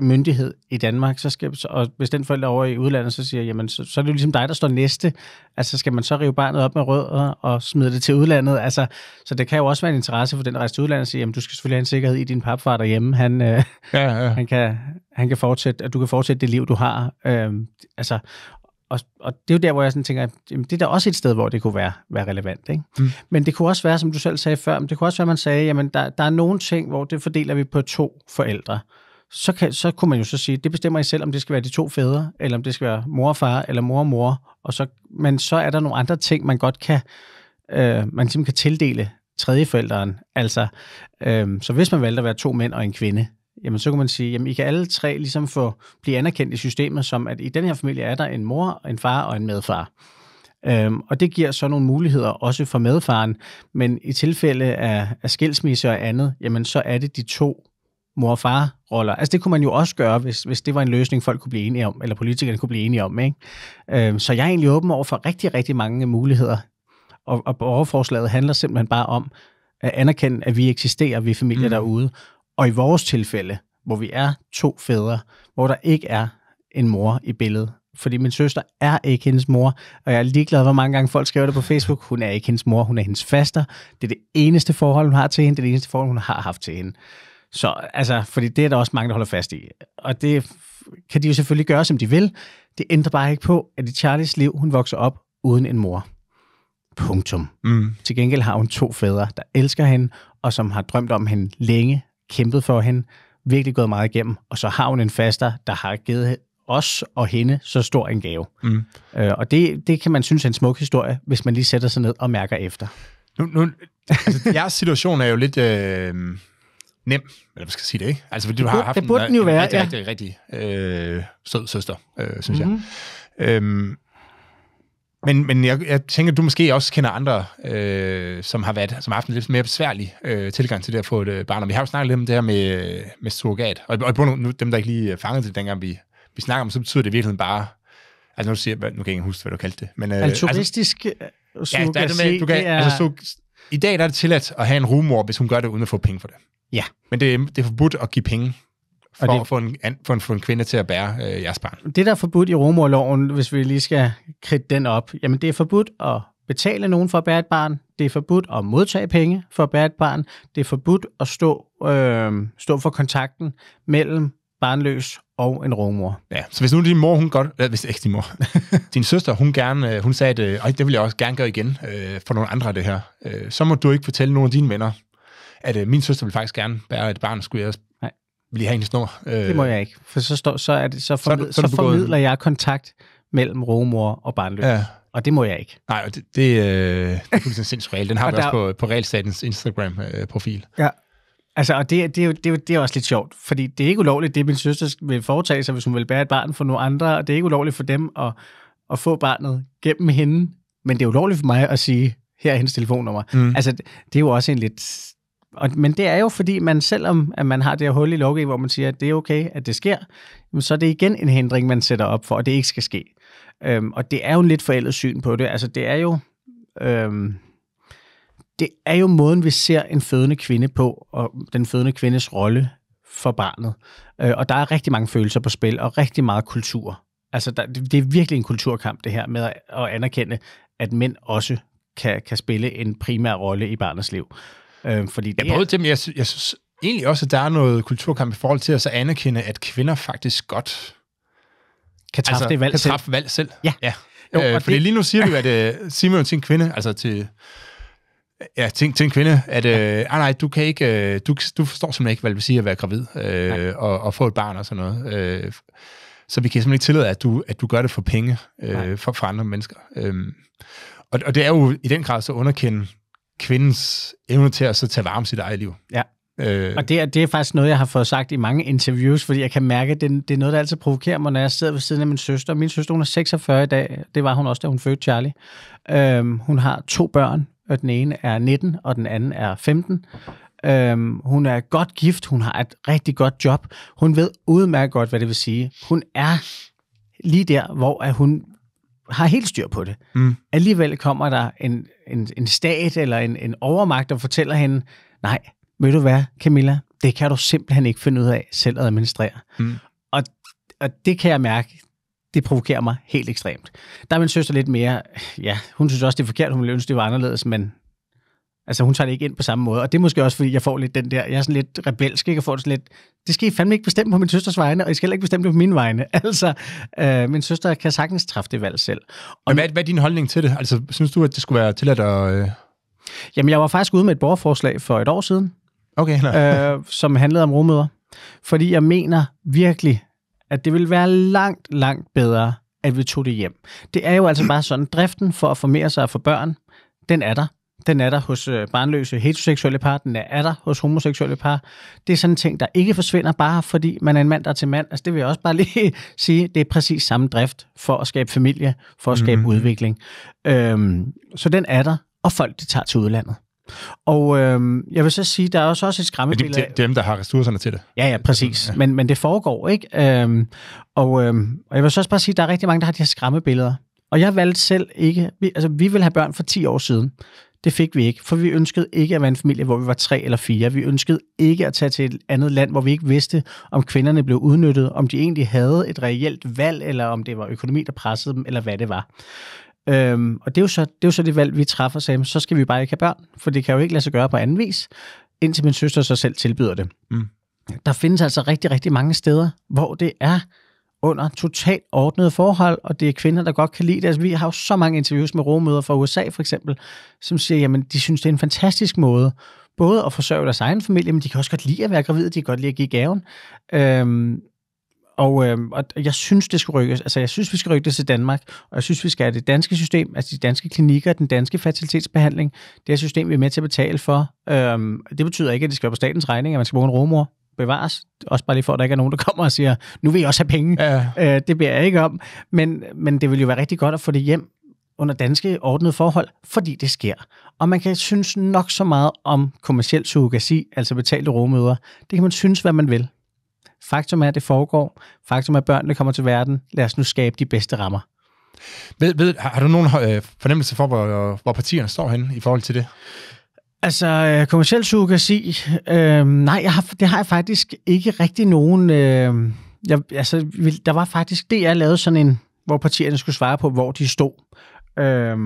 myndighed i Danmark, så skal, og hvis den forælder over i udlandet så siger, jamen så, så er det jo ligesom dig, der står næste. Altså skal man så rive barnet op med rødder og smide det til udlandet? Altså, så det kan jo også være en interesse for den, der rejser til udlandet at siger, jamen du skal selvfølgelig have en sikkerhed i din papfar derhjemme. Han, øh, ja, ja. han, kan, han kan fortsætte, at du kan fortsætte det liv, du har. Øh, altså, og, og det er jo der, hvor jeg sådan tænker, at jamen, det er da også et sted, hvor det kunne være, være relevant. Ikke? Mm. Men det kunne også være, som du selv sagde før, men det kunne også være, at man sagde, jamen der, der er nogle ting, hvor det fordeler vi på to forældre. Så, kan, så kunne man jo så sige, det bestemmer I selv, om det skal være de to fædre, eller om det skal være mor og far, eller mor og mor. Og så, men så er der nogle andre ting, man godt kan, øh, man simpelthen kan tildele tredjeforælderen. Altså, øh, så hvis man valgte at være to mænd og en kvinde, jamen så kunne man sige, jamen I kan alle tre ligesom få, blive anerkendt i systemet som, at i den her familie er der en mor, en far og en medfar. Øhm, og det giver så nogle muligheder også for medfaren, men i tilfælde af, af skilsmisse og andet, jamen så er det de to mor- og far-roller. Altså det kunne man jo også gøre, hvis, hvis det var en løsning, folk kunne blive enige om, eller politikerne kunne blive enige om. Ikke? Øhm, så jeg er egentlig åben over for rigtig, rigtig mange muligheder. Og, og overforslaget handler simpelthen bare om at anerkende, at vi eksisterer, vi er familier mm. derude, og i vores tilfælde, hvor vi er to fædre, hvor der ikke er en mor i billedet, fordi min søster er ikke hendes mor, og jeg er ligeglad, hvor mange gange folk skriver det på Facebook. Hun er ikke hendes mor, hun er hendes faster. Det er det eneste forhold, hun har til hende, det er det eneste forhold, hun har haft til hende. Så altså, fordi det er der også mange, der holder fast i. Og det kan de jo selvfølgelig gøre, som de vil. Det ændrer bare ikke på, at i Charlies liv, hun vokser op uden en mor. Punktum. Mm. Til gengæld har hun to fædre, der elsker hende, og som har drømt om hende længe, kæmpet for hende, virkelig gået meget igennem, og så har hun en faster, der har givet os og hende så stor en gave. Mm. Øh, og det, det kan man synes er en smuk historie, hvis man lige sætter sig ned og mærker efter. Nu, nu, altså, jeres situation er jo lidt øh, nem, eller hvad skal jeg sige det, ikke? Altså, fordi det du har haft det burde en, den jo en, være, en rigtig, ja. rigtig, rigtig, rigtig øh, sød søster, øh, synes mm jeg. Øh, men, men jeg, jeg tænker, du måske også kender andre, øh, som har været, som har haft en lidt mere besværlig øh, tilgang til det at få et øh, barn. Og vi har jo snakket lidt om det her med, øh, med surrogat. Og, og på nu, dem, der ikke lige fanget det, dengang vi, vi snakker om, så betyder det virkelig bare... Altså, nu, siger, nu kan jeg ikke huske, hvad du kaldte det. Men, øh, Altruistisk altså, øh, ja, der er det med, du kan, det er... altså, så, I dag der er det tilladt at have en rumor, hvis hun gør det uden at få penge for det. Ja. Men det, det er forbudt at give penge for, det, at få en, for, en, for en kvinde til at bære øh, jeres barn. Det, der er forbudt i romorloven, hvis vi lige skal kridte den op, jamen det er forbudt at betale nogen for at bære et barn, det er forbudt at modtage penge for at bære et barn, det er forbudt at stå, øh, stå for kontakten mellem barnløs og en rogmor. Ja, så hvis nu din mor, hun godt, øh, hvis ikke din mor, din søster, hun gerne, øh, hun sagde, at øh, det vil jeg også gerne gøre igen øh, for nogle andre af det her, øh, så må du ikke fortælle nogen af dine venner, at øh, min søster vil faktisk gerne bære et barn, skulle jeg også Nej vil I have hendes nummer? Øh, det må jeg ikke, for så, står, så, er det, så, formid, så, så, så formidler jeg kontakt mellem rogemor og barnløs. Ja. Og det må jeg ikke. Nej, og det, det, øh, det er fuldstændig sindssygt Den har og vi der... også på, på Realstatens Instagram-profil. Øh, ja, altså, og det, det, er jo, det, er jo, det er også lidt sjovt, fordi det er ikke ulovligt, det min søster vil foretage sig, hvis hun vil bære et barn for nogle andre, og det er ikke ulovligt for dem at, at få barnet gennem hende, men det er ulovligt for mig at sige, her er hendes telefonnummer. Mm. Altså, det er jo også en lidt og, men det er jo fordi, man selvom at man har det her hul i lovgivningen, hvor man siger, at det er okay, at det sker, så er det igen en hindring, man sætter op for, at det ikke skal ske. Øhm, og det er jo en lidt forældet syn på det. Altså det er jo... Øhm, det er jo måden, vi ser en fødende kvinde på, og den fødende kvindes rolle for barnet. Øh, og der er rigtig mange følelser på spil, og rigtig meget kultur. Altså, der, det er virkelig en kulturkamp, det her med at, at anerkende, at mænd også kan, kan spille en primær rolle i barnets liv. Øh, fordi det ja, både er... men jeg, jeg synes egentlig også, at der er noget kulturkamp i forhold til at så anerkende, at kvinder faktisk godt kan træffe, altså, det valg, kan selv. træffe valg selv. Ja. ja. Jo, øh, fordi det... lige nu siger du, at øh, siger man jo til en kvinde, altså til, ja, til, til en kvinde, at ja. øh, ah, nej, du kan ikke, øh, du, du forstår simpelthen ikke, hvad det vil sige at være gravid øh, og, og få et barn og sådan noget. Øh, så vi kan simpelthen ikke tillade, at du, at du gør det for penge øh, for, for andre mennesker. Øh, og, og det er jo i den grad så underkende kvindens evne til at så tage varme sit eget liv. Ja. Øh. Og det er, det er faktisk noget, jeg har fået sagt i mange interviews, fordi jeg kan mærke, at det, det er noget, der altid provokerer mig, når jeg sidder ved siden af min søster. Min søster, hun er 46 i dag. Det var hun også, da hun fødte Charlie. Øh, hun har to børn, og den ene er 19, og den anden er 15. Øhm, hun er godt gift, hun har et rigtig godt job. Hun ved udmærket godt, hvad det vil sige. Hun er lige der, hvor at hun har helt styr på det. Mm. Alligevel kommer der en, en, en stat eller en, en overmagt, og fortæller hende, nej, ved du hvad, Camilla, det kan du simpelthen ikke finde ud af selv at administrere. Mm. Og, og det kan jeg mærke, det provokerer mig helt ekstremt. Der er min søster lidt mere, ja, hun synes også, det er forkert, hun ville ønske, det var anderledes, men Altså hun tager det ikke ind på samme måde, og det er måske også, fordi jeg får lidt den der, jeg er sådan lidt rebelsk, ikke? Jeg får sådan lidt, det skal I fandme ikke bestemme på min søsters vegne, og I skal heller ikke bestemme det på mine vegne. Altså, øh, min søster kan sagtens træffe det valg selv. Og Men hvad, hvad er din holdning til det? Altså, synes du, at det skulle være tilladt at... Øh... Jamen, jeg var faktisk ude med et borgerforslag for et år siden, okay, øh, som handlede om rummøder. Fordi jeg mener virkelig, at det ville være langt, langt bedre, at vi tog det hjem. Det er jo altså bare sådan, driften for at formere sig og få børn, den er der. Den er der hos øh, barnløse heteroseksuelle par, den er der hos homoseksuelle par. Det er sådan en ting, der ikke forsvinder, bare fordi man er en mand, der er til mand. Altså, det vil jeg også bare lige sige, det er præcis samme drift for at skabe familie, for at skabe mm. udvikling. Øhm, så den er der, og folk de tager til udlandet. Og øhm, jeg vil så sige, der er også, også et skræmmebillede. Det er dem, der har ressourcerne til det. Ja, ja, præcis. Men, men det foregår, ikke? Øhm, og, øhm, og jeg vil så også bare sige, der er rigtig mange, der har de her skræmmebilleder. Og jeg valgte selv ikke... Vi, altså, vi ville have børn for 10 år siden. Det fik vi ikke, for vi ønskede ikke at være en familie, hvor vi var tre eller fire. Vi ønskede ikke at tage til et andet land, hvor vi ikke vidste, om kvinderne blev udnyttet, om de egentlig havde et reelt valg, eller om det var økonomi, der pressede dem, eller hvad det var. Øhm, og det er, jo så, det er jo så det valg, vi træffer, sagde, så skal vi bare ikke have børn, for det kan jo ikke lade sig gøre på anden vis, indtil min søster så selv tilbyder det. Mm. Der findes altså rigtig, rigtig mange steder, hvor det er under totalt ordnede forhold, og det er kvinder, der godt kan lide det. Altså, vi har jo så mange interviews med råmøder fra USA for eksempel, som siger, jamen de synes, det er en fantastisk måde, både at forsørge deres egen familie, men de kan også godt lide at være gravide, de kan godt lide at give gaven. Øhm, og, øhm, og jeg synes, det skal rykkes. Altså, jeg synes, vi skal rykke det til Danmark, og jeg synes, vi skal have det danske system, altså de danske klinikker, den danske fertilitetsbehandling, det er system, vi er med til at betale for. Øhm, det betyder ikke, at det skal være på statens regning, at man skal bruge en rumor bevares. Også bare lige for, at der ikke er nogen, der kommer og siger, nu vil jeg også have penge. Ja. Øh, det beder jeg ikke om. Men, men det vil jo være rigtig godt at få det hjem under danske ordnede forhold, fordi det sker. Og man kan synes nok så meget om kommersiel surrogasi, altså betalte rummøder. Det kan man synes, hvad man vil. Faktum er, at det foregår. Faktum er, at børnene kommer til verden. Lad os nu skabe de bedste rammer. Ved, ved, har du nogen øh, fornemmelse for, hvor, hvor partierne står henne i forhold til det? Altså, kommersiel surrogasi, øh, øhm, nej, jeg har, det har jeg faktisk ikke rigtig nogen... Øh, jeg, altså, der var faktisk... det, jeg lavede sådan en, hvor partierne skulle svare på, hvor de stod. Øh,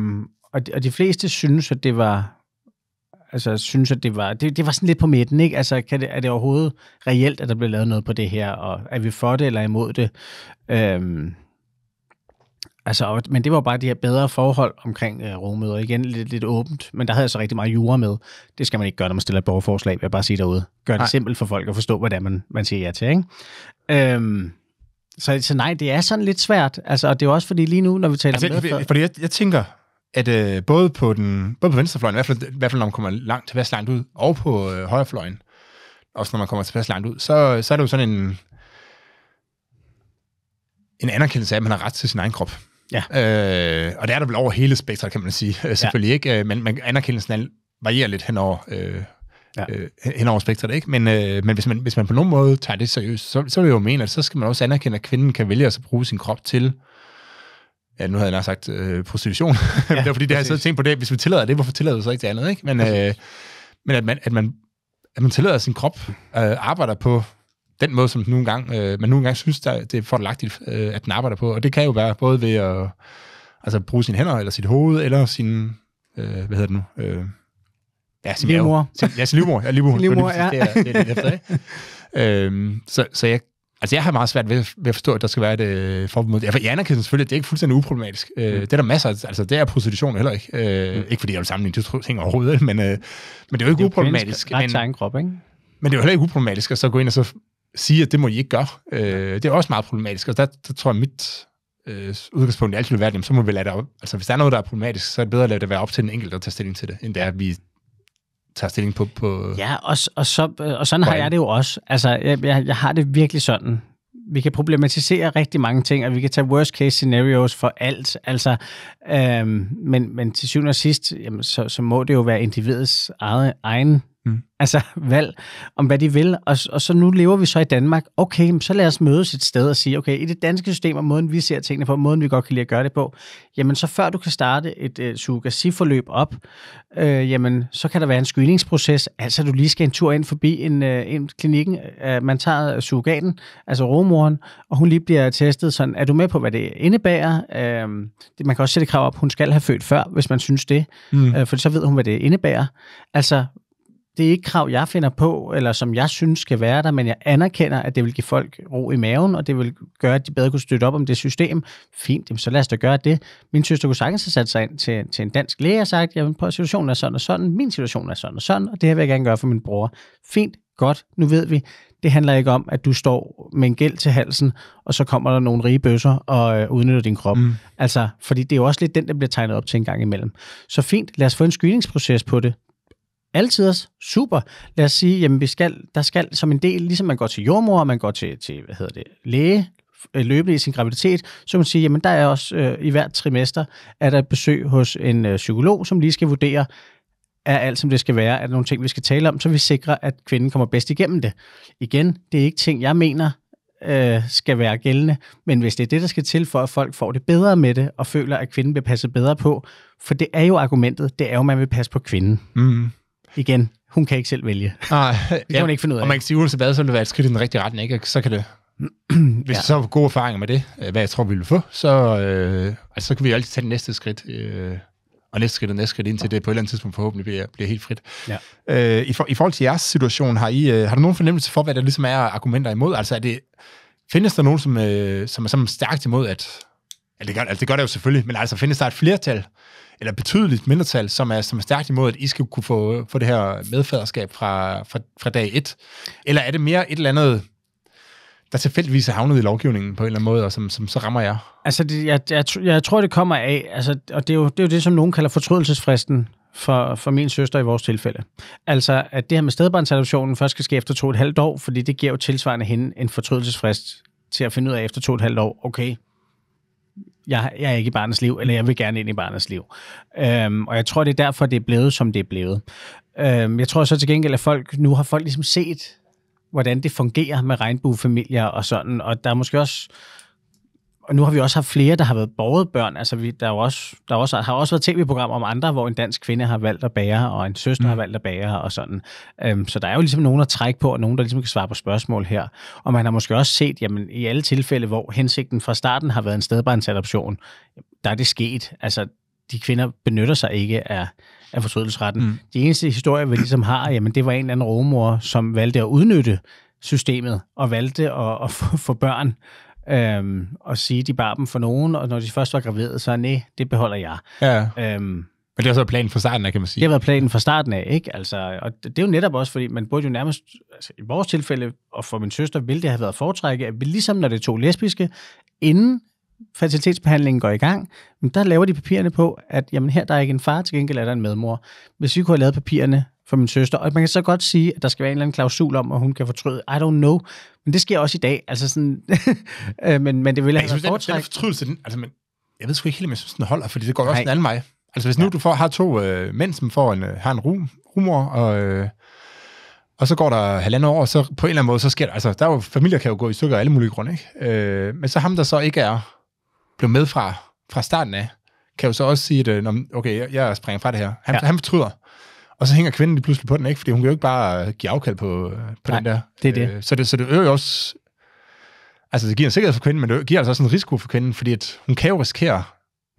og, de, og de fleste synes, at det var altså synes, at det var, det, det var sådan lidt på midten, ikke? Altså, kan det, er det overhovedet reelt, at der bliver lavet noget på det her, og er vi for det eller imod det? Øh, Altså, men det var bare de her bedre forhold omkring øh, og Igen, lidt, lidt åbent, men der havde jeg så rigtig meget jura med. Det skal man ikke gøre, når man stiller et borgerforslag, vil jeg bare sige derude. Gør det Ej. simpelt for folk at forstå, hvordan man, man siger ja til. Ikke? Øhm, så, så nej, det er sådan lidt svært. Altså, og det er også fordi lige nu, når vi taler altså, om medfør... Fordi jeg, jeg tænker, at øh, både, på den, både på venstrefløjen, i hvert fald, i hvert fald når man kommer langt, til langt ud, og på øh, højrefløjen, også når man kommer til langt ud, så, så er det jo sådan en, en anerkendelse af, at man har ret til sin egen krop. Ja. Øh, og det er der vel over hele spektret, kan man sige, øh, selvfølgelig ja. ikke, øh, men, men anerkendelsen varierer lidt henover, øh, ja. øh, henover spektret, ikke? Men, øh, men hvis, man, hvis man på nogen måde tager det seriøst, så, så vil jeg jo mene, at så skal man også anerkende, at kvinden kan vælge at bruge sin krop til ja, nu havde jeg sagt øh, prostitution. Ja, det var fordi, det har jeg tænkt på det, hvis vi tillader det, hvorfor tillader vi så ikke det andet, ikke? Men, øh, men at, man, at, man, at man tillader sin krop, øh, arbejder på den måde, som nogle gange, øh, man nogle gange synes, der, det er fordelagtigt, øh, at den arbejder på. Og det kan jo være både ved at altså, bruge sine hænder, eller sit hoved, eller sin, øh, hvad hedder det nu? Øh, ja, sin livmor. Ja, sin livmor. Ja, livmor. livmor ja. Det er, det øhm, så, så jeg Altså, jeg har meget svært ved, ved at forstå, at der skal være et øh, forbud mod det. Jeg anerkender selvfølgelig, at det er ikke fuldstændig uproblematisk. Øh, mm. Det er der masser af, altså det er prostitution heller ikke. Øh, mm. Ikke fordi jeg vil sammenligne de ting overhovedet, men, øh, men det er jo ikke det er uproblematisk. Det er jo men, krop, ikke? Men det er jo heller ikke uproblematisk at så gå ind og så sige, at det må I ikke gøre. Øh, det er også meget problematisk, og altså, der, der tror jeg, mit øh, udgangspunkt altid vil være, jamen, så må vi lade det op. Altså, hvis der er noget, der er problematisk, så er det bedre at lade det være op til den enkelte at tage stilling til det, end det er, at vi tager stilling på... på ja, og, og, så, og sådan har jeg det jo også. Altså, jeg, jeg, jeg har det virkelig sådan. Vi kan problematisere rigtig mange ting, og vi kan tage worst case scenarios for alt. Altså, øhm, men, men til syvende og sidst, jamen, så, så må det jo være individets eget, egen Mm. Altså valg om, hvad de vil. Og, og så nu lever vi så i Danmark. Okay, så lad os mødes et sted og sige, okay, i det danske system og måden, vi ser tingene på, måden, vi godt kan lide at gøre det på, jamen så før du kan starte et øh, surrogasi-forløb op, øh, jamen så kan der være en screeningsproces. Altså du lige skal en tur ind forbi en, øh, en klinikken. Øh, man tager surrogaten, altså romoren, og hun lige bliver testet sådan, er du med på, hvad det indebærer? Øh, det, man kan også sætte krav op, hun skal have født før, hvis man synes det. Mm. Øh, for så ved hun, hvad det indebærer. Altså det er ikke krav, jeg finder på, eller som jeg synes skal være der, men jeg anerkender, at det vil give folk ro i maven, og det vil gøre, at de bedre kunne støtte op om det system. Fint, så lad os da gøre det. Min søster kunne sagtens have sat sig ind til, til en dansk læge og sagt, jamen på situationen er sådan og sådan, min situation er sådan og sådan, og det her vil jeg gerne gøre for min bror. Fint, godt, nu ved vi, det handler ikke om, at du står med en gæld til halsen, og så kommer der nogle rige bøsser og øh, udnytter din krop. Mm. Altså, fordi det er jo også lidt den, der bliver tegnet op til en gang imellem. Så fint, lad os få en screeningsproces på det altid også super. Lad os sige, jamen vi skal, der skal som en del, ligesom man går til jordmor, og man går til, til hvad hedder det, læge, øh, løbende i sin graviditet, så kan man sige, jamen der er også øh, i hvert trimester, er der et besøg hos en øh, psykolog, som lige skal vurdere, er alt, som det skal være? Er der nogle ting, vi skal tale om, så vi sikrer, at kvinden kommer bedst igennem det? Igen, det er ikke ting, jeg mener øh, skal være gældende, men hvis det er det, der skal til for, at folk får det bedre med det, og føler, at kvinden bliver passet bedre på, for det er jo argumentet, det er jo, at man vil passe på kvinden. Mm. Igen, hun kan ikke selv vælge. Nej, det kan ja, hun ikke finde ud af. Og man kan sige, uanset hvad, så vil det være et skridt i den rigtige retning, ikke? Så kan det hvis ja. så har gode erfaringer med det, øh, hvad jeg tror, vi vil få, så, øh, altså, så kan vi altid tage det næste skridt, øh, og næste skridt og næste skridt, indtil ja. det på et eller andet tidspunkt forhåbentlig bliver, bliver helt frit. Ja. Øh, i, for, I forhold til jeres situation, har, I, øh, har du nogen fornemmelse for, hvad der ligesom er argumenter imod? Altså er det, findes der nogen, som, øh, som er sådan stærkt imod, at, ja, altså, det, gør, altså, det gør der jo selvfølgelig, men altså findes der et flertal, eller betydeligt mindretal, som er, som er stærkt imod, at I skal kunne få, få det her medfaderskab fra, fra, fra dag et? Eller er det mere et eller andet der tilfældigvis er havnet i lovgivningen på en eller anden måde, og som, som så rammer jer? Altså, det, jeg, jeg, jeg tror, det kommer af, altså, og det er, jo, det er jo det, som nogen kalder fortrydelsesfristen for, for min søster i vores tilfælde. Altså, at det her med stedbarnsadoptionen først skal ske efter to og et halvt år, fordi det giver jo tilsvarende hende en fortrydelsesfrist til at finde ud af efter to og et halvt år, okay, jeg, jeg er ikke i barnets liv, eller jeg vil gerne ind i barnets liv. Øhm, og jeg tror, det er derfor, det er blevet, som det er blevet. Øhm, jeg tror så til gengæld, at folk, nu har folk ligesom set, hvordan det fungerer med regnbuefamilier og sådan, og der er måske også og nu har vi også haft flere, der har været borget børn. Altså, vi, der, er også, der er også, har også været tv-programmer om andre, hvor en dansk kvinde har valgt at bære, og en søster mm. har valgt at bære, og sådan. Øhm, så der er jo ligesom nogen at trække på, og nogen, der ligesom kan svare på spørgsmål her. Og man har måske også set, jamen, i alle tilfælde, hvor hensigten fra starten har været en stedbarnsadoption, der er det sket. Altså, de kvinder benytter sig ikke af, af fortrydelsesretten. Mm. De eneste historier, vi ligesom har, jamen, det var en eller anden romor, som valgte at udnytte systemet og valgte at, at få børn øhm, og sige, de bar dem for nogen, og når de først var gravide, så nej, det beholder jeg. Ja. Øhm, men det har så været planen fra starten af, kan man sige. Det har været planen fra starten af, ikke? Altså, og det er jo netop også, fordi man burde jo nærmest, altså, i vores tilfælde, og for min søster, ville det have været foretrækket, at vi ligesom når det tog lesbiske, inden fertilitetsbehandlingen går i gang, men der laver de papirerne på, at jamen her der er ikke en far, til gengæld er der en medmor. Hvis vi kunne have lavet papirerne for min søster, og man kan så godt sige, at der skal være en eller anden klausul om, at hun kan fortryde. I don't know. Men det sker også i dag. Altså sådan, øh, men, men det vil have været foretræk. Den, den fortrydelse, den, altså, men, jeg ved sgu ikke helt, om jeg synes, den holder, fordi det går Nej. også en anden vej. Altså hvis nu ja. du får, har to øh, mænd, som får en, øh, har en rum, rumor, og, øh, og så går der halvandet år, og så på en eller anden måde, så sker der, altså der er jo, familier kan jo gå i stykker af alle mulige grunde, ikke? Øh, men så ham, der så ikke er blev med fra, fra starten af, kan jo så også sige, at øh, okay, jeg springer fra det her. Han, ja. han fortryder. Og så hænger kvinden lige pludselig på den, ikke? Fordi hun kan jo ikke bare øh, give afkald på, øh, på Nej, den der. det er det. Så det, så det øger jo også... Altså, det giver en sikkerhed for kvinden, men det giver altså også en risiko for kvinden, fordi at hun kan jo risikere,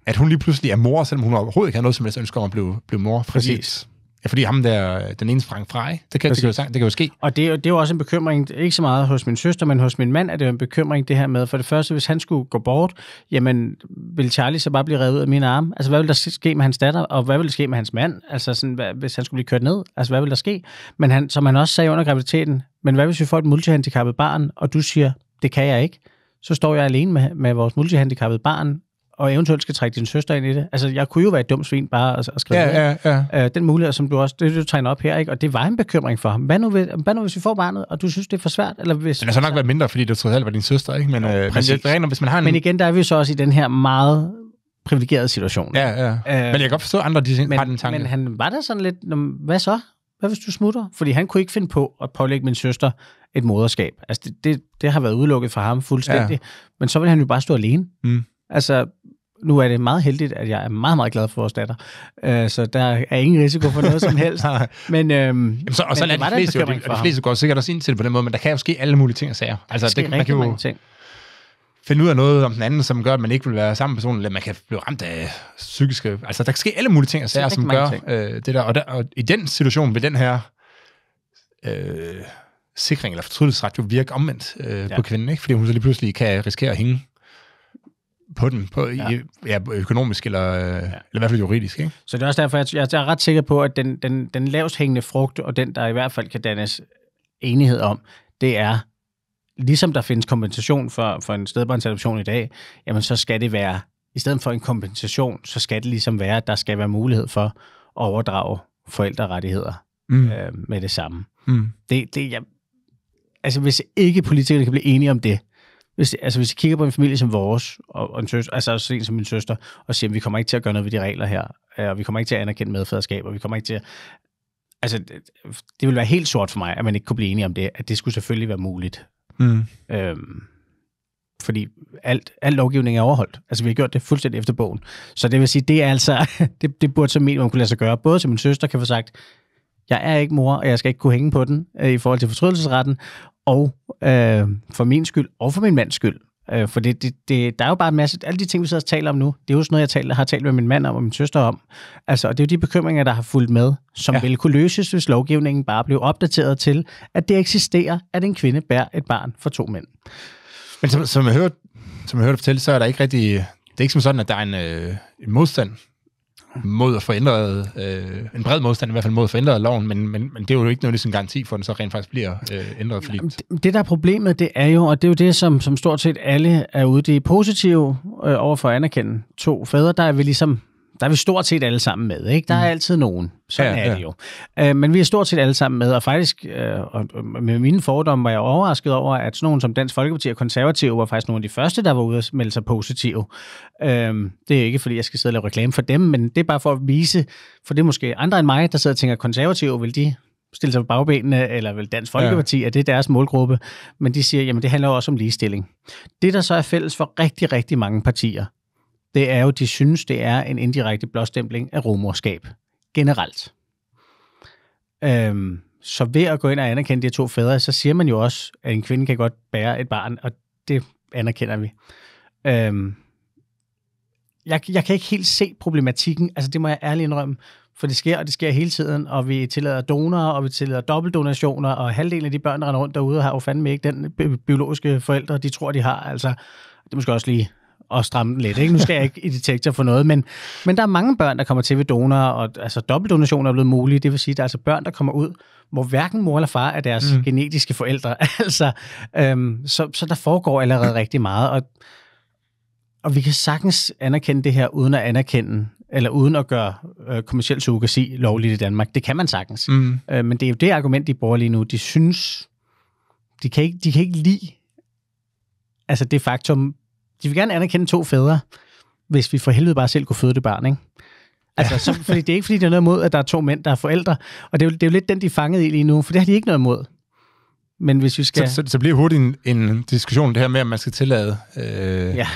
at hun lige pludselig er mor, selvom hun overhovedet ikke har noget som helst ønsker om at blive, blive mor. Præcis. Præcis. Ja, fordi ham der, den ene sprang fra, Det kan, det, kan jo, det kan jo ske. Og det, det er jo også en bekymring, ikke så meget hos min søster, men hos min mand er det jo en bekymring, det her med, for det første, hvis han skulle gå bort, jamen, vil Charlie så bare blive revet ud af mine arme? Altså, hvad vil der ske med hans datter, og hvad vil der ske med hans mand? Altså, sådan, hvad, hvis han skulle blive kørt ned, altså, hvad vil der ske? Men han, som han også sagde under graviditeten, men hvad hvis vi får et multihandicappet barn, og du siger, det kan jeg ikke? Så står jeg alene med, med vores multihandicappede barn og eventuelt skal trække din søster ind i det. Altså, jeg kunne jo være et dumt svin bare at, at skrive ja, Ja, ja. Øh, den mulighed, som du også det, du tegner op her, ikke? og det var en bekymring for ham. Hvad nu, hvis, hvad nu, hvis vi får barnet, og du synes, det er for svært? Eller hvis, det har så nok været mindre, fordi det trods alt var din søster, ikke? Men, øh, men, det, rent, hvis man har en... men igen, der er vi så også i den her meget privilegerede situation. Ja, ja. Øh, men jeg kan godt forstå, at andre de men, har den tanke. Men han var der sådan lidt, hvad så? Hvad hvis du smutter? Fordi han kunne ikke finde på at pålægge min søster et moderskab. Altså, det, det, det har været udelukket for ham fuldstændig. Ja. Men så vil han jo bare stå alene. Mm. Altså, nu er det meget heldigt, at jeg er meget, meget glad for vores datter. Øh, så der er ingen risiko for noget som helst. men, øhm, Jamen, så, og så men, de fleste, jo, de, de fleste går sikkert også ind til det på den måde, men der kan jo ske alle mulige ting og sager. Altså, der det, man kan jo mange ting. finde ud af noget om den anden, som gør, at man ikke vil være samme person, eller man kan blive ramt af psykiske... Altså, der kan ske alle mulige ting og sager, som gør øh, det der og, der. og i den situation vil den her... Øh, sikring eller fortrydelsesret jo virke omvendt øh, ja. på kvinden, ikke? fordi hun så lige pludselig kan risikere at hænge på den, på, ja. I, ja, økonomisk eller, øh, ja. eller i hvert fald juridisk. Ikke? Så det er også derfor, jeg, jeg er ret sikker på, at den, den, den lavest hængende frugt, og den, der i hvert fald kan dannes enighed om, det er, ligesom der findes kompensation for, for en stedbarnsadoption i dag, jamen så skal det være, i stedet for en kompensation, så skal det ligesom være, at der skal være mulighed for at overdrage forældrerettigheder mm. øh, med det samme. Mm. Det, det, jeg, altså hvis ikke politikerne kan blive enige om det, hvis, altså hvis I kigger på en familie som vores, og, og en søster, altså også en som min søster, og siger, at vi kommer ikke til at gøre noget ved de regler her, øh, og vi kommer ikke til at anerkende medfaderskab, og vi kommer ikke til at... Altså, det, det ville være helt sort for mig, at man ikke kunne blive enige om det, at det skulle selvfølgelig være muligt. Mm. Øhm, fordi alt, al lovgivning er overholdt. Altså, vi har gjort det fuldstændig efter bogen. Så det vil sige, det er altså, det, det burde som minimum kunne lade sig gøre. Både som min søster kan få sagt, jeg er ikke mor, og jeg skal ikke kunne hænge på den øh, i forhold til fortrydelsesretten, og øh, for min skyld, og for min mands skyld. Øh, for det, det, det, der er jo bare en masse, alle de ting, vi sidder og taler om nu, det er jo sådan noget, jeg taler, har talt med min mand om og min søster om. Altså, og det er jo de bekymringer, der har fulgt med, som ja. ville kunne løses, hvis lovgivningen bare blev opdateret til, at det eksisterer, at en kvinde bærer et barn for to mænd. Men som, som jeg hørte, som jeg hørte fortælle, så er der ikke rigtig, det er ikke som sådan, at der er en, øh, en modstand mod at forændre, øh, en bred modstand i hvert fald mod at forændre loven, men, men, men det er jo ikke nødvendigvis en garanti for, at den så rent faktisk bliver øh, ændret. Fordi... Det der er problemet, det er jo, og det er jo det, som, som stort set alle er ude, det er positive øh, over for at anerkende to fædre, der er vi ligesom der er vi stort set alle sammen med, ikke? Der er mm. altid nogen. Sådan ja, er det jo. Øh, men vi er stort set alle sammen med, og faktisk øh, og med mine fordomme var jeg overrasket over, at sådan nogen som Dansk Folkeparti og Konservative var faktisk nogle af de første, der var ude og melde sig positive. Øh, det er ikke, fordi jeg skal sidde og lave reklame for dem, men det er bare for at vise, for det er måske andre end mig, der sidder og tænker, Konservative, vil de stille sig på bagbenene, eller vel Dansk Folkeparti, ja. at det er deres målgruppe, men de siger, jamen det handler også om ligestilling. Det, der så er fælles for rigtig, rigtig mange partier, det er jo, de synes, det er en indirekte blåstempling af romorskab generelt. Øhm, så ved at gå ind og anerkende de to fædre, så siger man jo også, at en kvinde kan godt bære et barn, og det anerkender vi. Øhm, jeg, jeg kan ikke helt se problematikken, altså det må jeg ærligt indrømme, for det sker, og det sker hele tiden, og vi tillader donorer, og vi tillader dobbeltdonationer, og halvdelen af de børn, der render rundt derude, har jo fandme ikke den biologiske forældre, de tror, de har. Altså, det er måske også lige at stramme den lidt. Ikke? Nu skal jeg ikke i detektor for noget, men, men der er mange børn, der kommer til ved donorer, og altså, dobbeltdonationer er blevet mulige. Det vil sige, at der er altså børn, der kommer ud, hvor hverken mor eller far er deres mm. genetiske forældre. altså, øhm, så, så der foregår allerede rigtig meget, og, og vi kan sagtens anerkende det her, uden at anerkende eller uden at gøre øh, kommersiel surrogasi lovligt i Danmark. Det kan man sagtens. Mm. Øh, men det er jo det argument, de bruger lige nu. De synes, de kan ikke, de kan ikke lide altså det faktum, de vil gerne anerkende to fædre, hvis vi for helvede bare selv kunne føde det barn, ikke? Altså, så, fordi det er ikke, fordi der er noget imod, at der er to mænd, der er forældre. Og det er jo, det er jo lidt den, de er fanget i lige nu, for det har de ikke noget imod. Men hvis vi skal... Så, så, så bliver hurtigt en, en diskussion det her med, at man skal tillade... Øh, ja.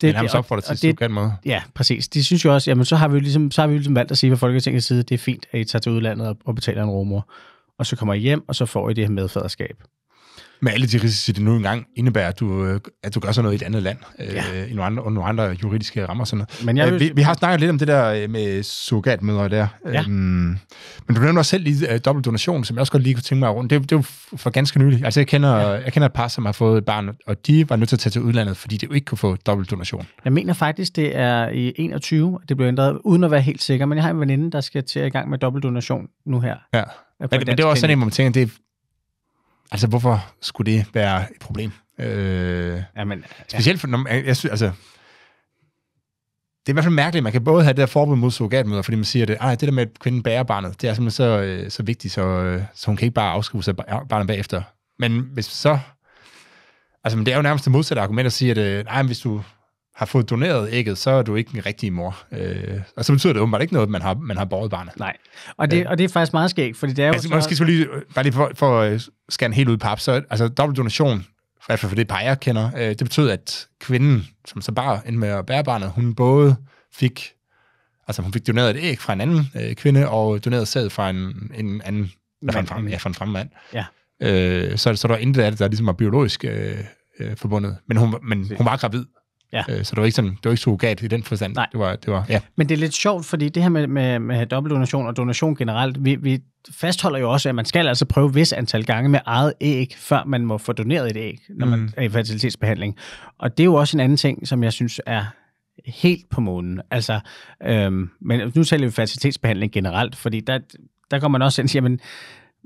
Det, det, og, og til det, måde. Ja, præcis. De synes jo også, jamen så har vi jo ligesom, så har vi jo ligesom valgt at sige fra Folketingets side, det er fint, at I tager til udlandet og, og betaler en romor. Og så kommer I hjem, og så får I det her medfaderskab. Med alle de risici, det nu engang indebærer, at du, øh, at du gør sådan noget i et andet land, øh, ja. øh, nogle andre, nogle andre juridiske rammer. Sådan noget. Men jeg øh, vi, vi har snakket lidt om det der øh, med surrogatmødre der. Ja. Øhm, men du nævner også selv lige uh, dobbelt donation, som jeg også godt lige kunne tænke mig rundt. Det, det er jo for ganske nylig. Altså, jeg kender, ja. jeg kender et par, som har fået et barn, og de var nødt til at tage til udlandet, fordi de jo ikke kunne få dobbelt donation. Jeg mener faktisk, det er i 21, det blev ændret, uden at være helt sikker, men jeg har en veninde, der skal til at i gang med dobbelt donation nu her. Ja. Men, men det var også sådan en, hvor man tænker, det, altså hvorfor skulle det være et problem? Øh, Jamen, specielt for, når, jeg, jeg synes, altså, det er i hvert fald mærkeligt, man kan både have det der forbud mod surrogatmøder, fordi man siger, at det der med, at kvinden bærer barnet, det er simpelthen så, øh, så vigtigt, så, øh, så hun kan ikke bare afskrive sig barnet bagefter. Men hvis så... Altså, men det er jo nærmest det modsatte argument at sige, at øh, nej, hvis du har fået doneret ægget, så er du ikke en rigtig mor. Øh, og så betyder det åbenbart ikke noget, at man har, man har båret barnet. Nej, og det, øh. og det er faktisk meget skægt, fordi det er jo... Altså, så... måske skulle lige, øh, bare lige for, for at øh, skære helt ud på pap, så altså, dobbelt donation, i hvert fald for det par, jeg kender, øh, det betød, at kvinden, som så bare endte med at bære barnet, hun både fik, altså hun fik doneret et æg fra en anden øh, kvinde, og doneret sæd fra en, en anden, mand. Fra en, frem, ja, fra en fremmand. Ja. Øh, så, så der er intet af det, der ligesom er biologisk øh, øh, forbundet. Men hun, men hun var gravid, Ja. Øh, så det var ikke sådan, det var ikke surrogat i den forstand. Nej. Det var, det var, ja. Men det er lidt sjovt, fordi det her med, med, med dobbeltdonation og donation generelt, vi, vi fastholder jo også, at man skal altså prøve vis antal gange med eget æg, før man må få doneret et æg, når man mm. er i fertilitetsbehandling. Og det er jo også en anden ting, som jeg synes er helt på månen. Altså, øhm, men nu taler vi fertilitetsbehandling generelt, fordi der, der går man også ind og siger, jamen,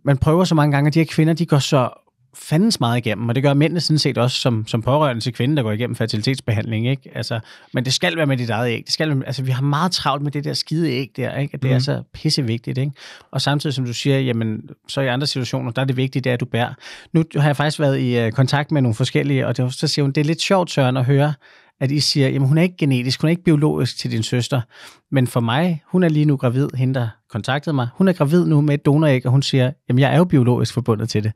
man prøver så mange gange, at de her kvinder, de går så fandens meget igennem, og det gør mændene sådan set også som, som pårørende til kvinden, der går igennem fertilitetsbehandling. Ikke? Altså, men det skal være med dit eget æg. Det skal være, altså, vi har meget travlt med det der skide æg der, ikke? at det mm. er mhm. så pissevigtigt. Ikke? Og samtidig som du siger, jamen, så i andre situationer, der er det vigtigt, det er, at du bærer. Nu har jeg faktisk været i uh, kontakt med nogle forskellige, og det, så siger hun, det er lidt sjovt, Søren, at høre, at I siger, jamen hun er ikke genetisk, hun er ikke biologisk til din søster, men for mig, hun er lige nu gravid, hende der kontaktede mig, hun er gravid nu med et donoræg, og hun siger, jamen jeg er jo biologisk forbundet til det.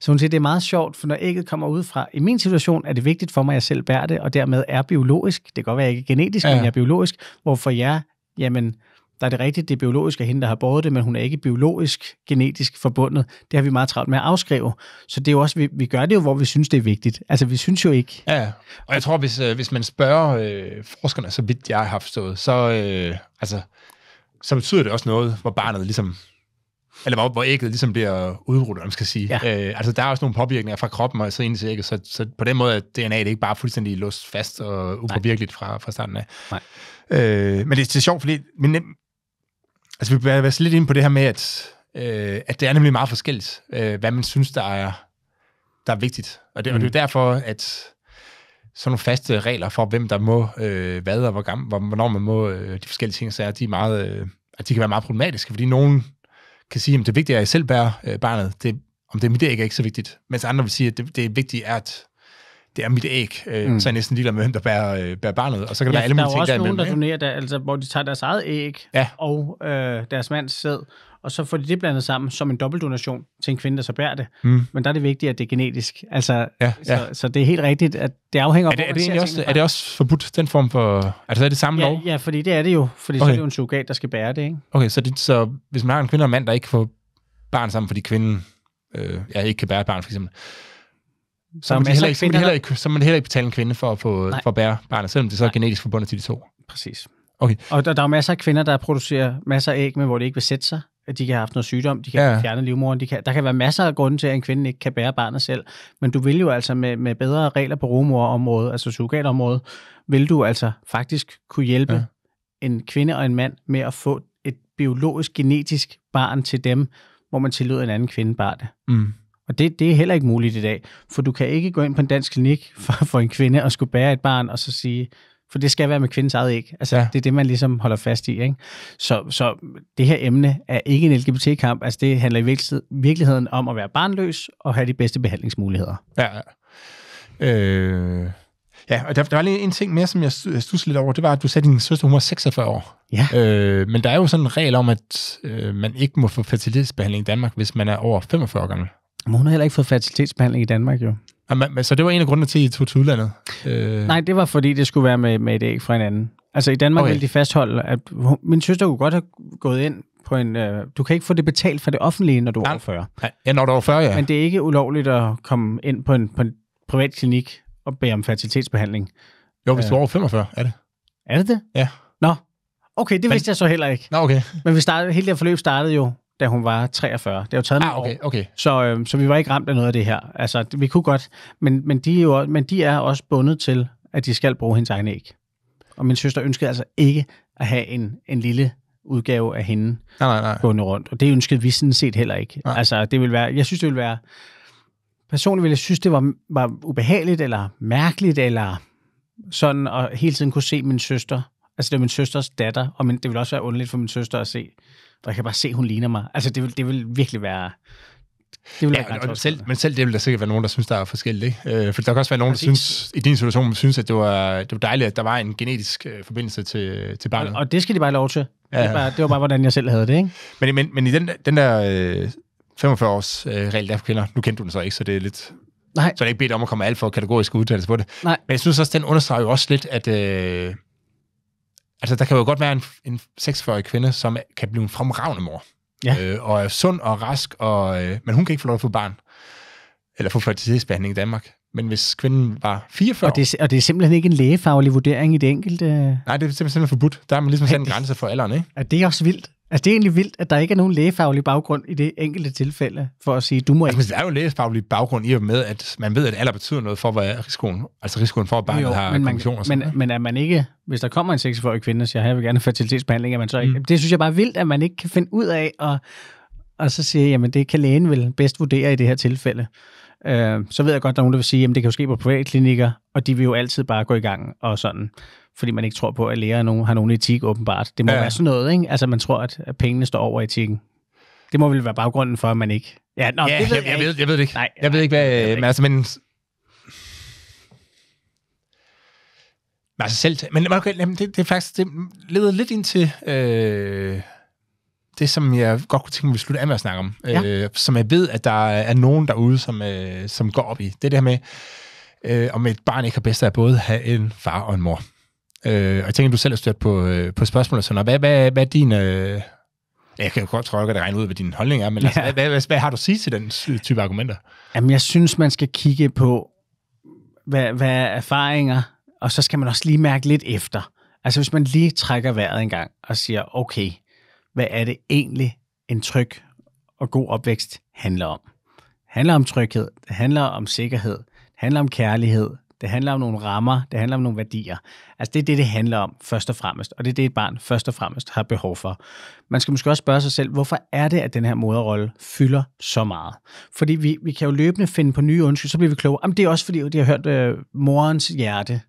Så hun siger, det er meget sjovt, for når ægget kommer ud fra, i min situation er det vigtigt for mig, at jeg selv bærer det, og dermed er biologisk, det kan godt være, jeg ikke er genetisk, ja. men jeg er biologisk, hvorfor jeg, jamen der er det rigtigt, det er biologisk af hende, der har båret det, men hun er ikke biologisk genetisk forbundet. Det har vi meget travlt med at afskrive. Så det er jo også, vi, vi gør det jo, hvor vi synes, det er vigtigt. Altså, vi synes jo ikke. Ja, og jeg tror, hvis, øh, hvis man spørger øh, forskerne, så vidt jeg har forstået, så, øh, altså, så betyder det også noget, hvor barnet ligesom eller hvor, hvor ægget ligesom bliver om man skal sige. Ja. Øh, altså, der er også nogle påvirkninger fra kroppen og så ind til ægget, så, så på den måde er DNA'et ikke bare fuldstændig låst fast og upåvirkeligt fra, fra starten af. Nej. Øh, men det, det er sjovt, fordi min, Altså, vi bliver lidt ind på det her med, at, øh, at det er nemlig meget forskelligt, øh, hvad man synes, der er, der er vigtigt. Og det, mm. og det er jo mm. derfor, at sådan nogle faste regler for, hvem der må øh, hvad, og hvor gammel, hvornår man må øh, de forskellige ting, så er de, meget, øh, at de kan være meget problematiske, fordi nogen kan sige, at det vigtige er, at jeg selv bærer øh, barnet. Det, om det er mit æg, er ikke så vigtigt. Mens andre vil sige, at det, det vigtige er, at det er mit æg, øh, mm. så er jeg næsten ligeglad med, hvem der bærer, øh, bærer barnet. Og så kan ja, der være alle mine mulige ting der er nogen, der donerer, der, altså, hvor de tager deres eget æg ja. og øh, deres mands sæd, og så får de det blandet sammen som en dobbeltdonation til en kvinde, der så bærer det. Mm. Men der er det vigtigt, at det er genetisk. Altså, ja, ja. Så, så det er helt rigtigt, at det afhænger af, er det, er det, det også, Er det også forbudt, den form for... Altså er det samme ja, lov? Ja, fordi det er det jo. Fordi okay. så er det jo en surrogat, der skal bære det, ikke? Okay, så, det, så hvis man har en kvinde og en mand, der ikke får barn sammen, fordi kvinden øh, ja, ikke kan bære et barn, for eksempel, så, man, heller ikke, så, man heller ikke, så man heller ikke betale en kvinde for at, få, for at bære barnet, selvom det så er Nej. genetisk forbundet til de to. Præcis. Okay. Og der, der er masser af kvinder, der producerer masser af æg, men hvor det ikke vil sætte sig. De kan have haft noget sygdom, de kan ja. fjerne livmoderen. De kan, der kan være masser af grunde til, at en kvinde ikke kan bære barnet selv. Men du vil jo altså med, med bedre regler på rumorområdet, altså surrogatområdet, vil du altså faktisk kunne hjælpe ja. en kvinde og en mand med at få et biologisk, genetisk barn til dem, hvor man tillod en anden kvinde bare det. Mm. Og det, det er heller ikke muligt i dag, for du kan ikke gå ind på en dansk klinik for, for en kvinde og skulle bære et barn og så sige, for det skal være med kvindens eget æg. Altså, ja. det er det, man ligesom holder fast i. Ikke? Så, så det her emne er ikke en LGBT-kamp. Altså, det handler i virkeligheden om at være barnløs og have de bedste behandlingsmuligheder. Ja, Øh... Ja, og der, der var lige en ting mere, som jeg stussede lidt over. Det var, at du sagde, at din søster hun var 46 år. Ja. Øh, men der er jo sådan en regel om, at øh, man ikke må få fertilitetsbehandling i Danmark, hvis man er over 45 år gammel. Men hun har heller ikke fået fertilitetsbehandling i Danmark, jo. Jamen, så det var en af grundene til, at I tog til udlandet? Øh... Nej, det var fordi, det skulle være med, med et æg fra en anden. Altså i Danmark okay. ville de fastholde, at hun, min søster kunne godt have gået ind på en... Øh, du kan ikke få det betalt fra det offentlige, når du er over 40. Ja, når du er over 40, ja. Men det er ikke ulovligt at komme ind på en, på en privat klinik og bede om fertilitetsbehandling. Jo, hvis øh, du er øh. over 45, er det. Er det det? Ja. Nå, okay, det Men... vidste jeg så heller ikke. Nå, okay. Men vi startede, hele det her forløb startede jo da hun var 43. Det har jo taget ah, okay, okay. Så, øh, så vi var ikke ramt af noget af det her. Altså, vi kunne godt, men, men, de er jo, men de er også bundet til, at de skal bruge hendes egne æg. Og min søster ønskede altså ikke at have en, en lille udgave af hende nej, nej, nej. gående rundt. Og det ønskede vi sådan set heller ikke. Nej. Altså, det vil være, jeg synes, det ville være... Personligt ville jeg synes, det var, var ubehageligt, eller mærkeligt, eller sådan, og hele tiden kunne se min søster Altså, det er min søsters datter, og min, det vil også være underligt for min søster at se. For jeg kan bare se, hun ligner mig. Altså, det vil, det vil virkelig være... Det vil ja, være og selv, men selv det vil der sikkert være nogen, der synes, der er forskelligt. Øh, for der kan også være nogen, Præcis. der synes, i din situation synes, at det var, det var dejligt, at der var en genetisk øh, forbindelse til, til barnet. Og, og det skal de bare lov til. Ja. Det, var, det var bare, hvordan jeg selv havde det, ikke? Men, men, men i den, den der øh, 45-års øh, regel, der for kvinder, nu kendte du den så ikke, så det er lidt Nej. Så jeg er ikke bedt om at komme alt for kategorisk udtalelse på det. Nej. Men jeg synes også, den understreger jo også lidt, at, øh, altså der kan jo godt være en, en 46-årig kvinde, som kan blive en fremragende mor, ja. øh, og er sund og rask, og, øh, men hun kan ikke få lov at få barn, eller få fertilitetsbehandling i Danmark. Men hvis kvinden var 44 og det, og det er simpelthen ikke en lægefaglig vurdering i det enkelte... Nej, det er simpelthen forbudt. Der er man ligesom sat en grænse for alderen, ikke? Og det er også vildt. Altså, det er egentlig vildt, at der ikke er nogen lægefaglig baggrund i det enkelte tilfælde, for at sige, du må ikke... Altså, der er jo lægefaglig baggrund i og med, at man ved, at alder betyder noget for, hvad er risikoen, altså risikoen for, at barnet jo, har men kommissioner. Men, men, men er man ikke, hvis der kommer en 46-årig kvinde så jeg vil gerne fertilitetsbehandling, er man så ikke... Mm. Det synes jeg bare er vildt, at man ikke kan finde ud af, at, og så siger, jamen, det kan lægen vel bedst vurdere i det her tilfælde. Øh, så ved jeg godt, at der er nogen, der vil sige, at det kan jo ske på privatklinikker, og de vil jo altid bare gå i gang og sådan fordi man ikke tror på, at læger nogen, har nogen etik åbenbart. Det må ja. være sådan noget, ikke? Altså, man tror, at pengene står over etikken. Det må vel være baggrunden for, at man ikke... Ja, nå, ja det ved jeg, jeg, jeg, ved, jeg ved det ikke. Nej, jeg nej, ved ikke, hvad... Jeg ved øh, ikke. Men altså, men Men altså selv... Men okay, det, det er faktisk... Det leder lidt ind til øh, det, som jeg godt kunne tænke mig, at vi slutter af med at snakke om. Ja. Øh, som jeg ved, at der er nogen derude, som, øh, som går op i. Det der med, øh, om et barn ikke har bedst af både at have en far og en mor. Øh, og jeg tænker, du selv har stødt på, øh, på spørgsmål og sådan noget. Hvad, hvad, hvad er din... Øh, jeg kan jo godt tror at det regner ud, hvad din holdning er, men altså, ja. altså, hvad, hvad, hvad, hvad har du at sige til den type argumenter? Jamen, jeg synes, man skal kigge på, hvad, hvad er erfaringer, og så skal man også lige mærke lidt efter. Altså, hvis man lige trækker vejret en gang og siger, okay, hvad er det egentlig, en tryg og god opvækst handler om? Det handler om tryghed, det handler om sikkerhed, det handler om kærlighed, det handler om nogle rammer, det handler om nogle værdier. Altså det er det, det handler om først og fremmest, og det er det, et barn først og fremmest har behov for. Man skal måske også spørge sig selv, hvorfor er det, at den her moderrolle fylder så meget? Fordi vi, vi kan jo løbende finde på nye undskyld, så bliver vi kloge. Jamen det er også fordi, de har hørt øh, morens hjerte,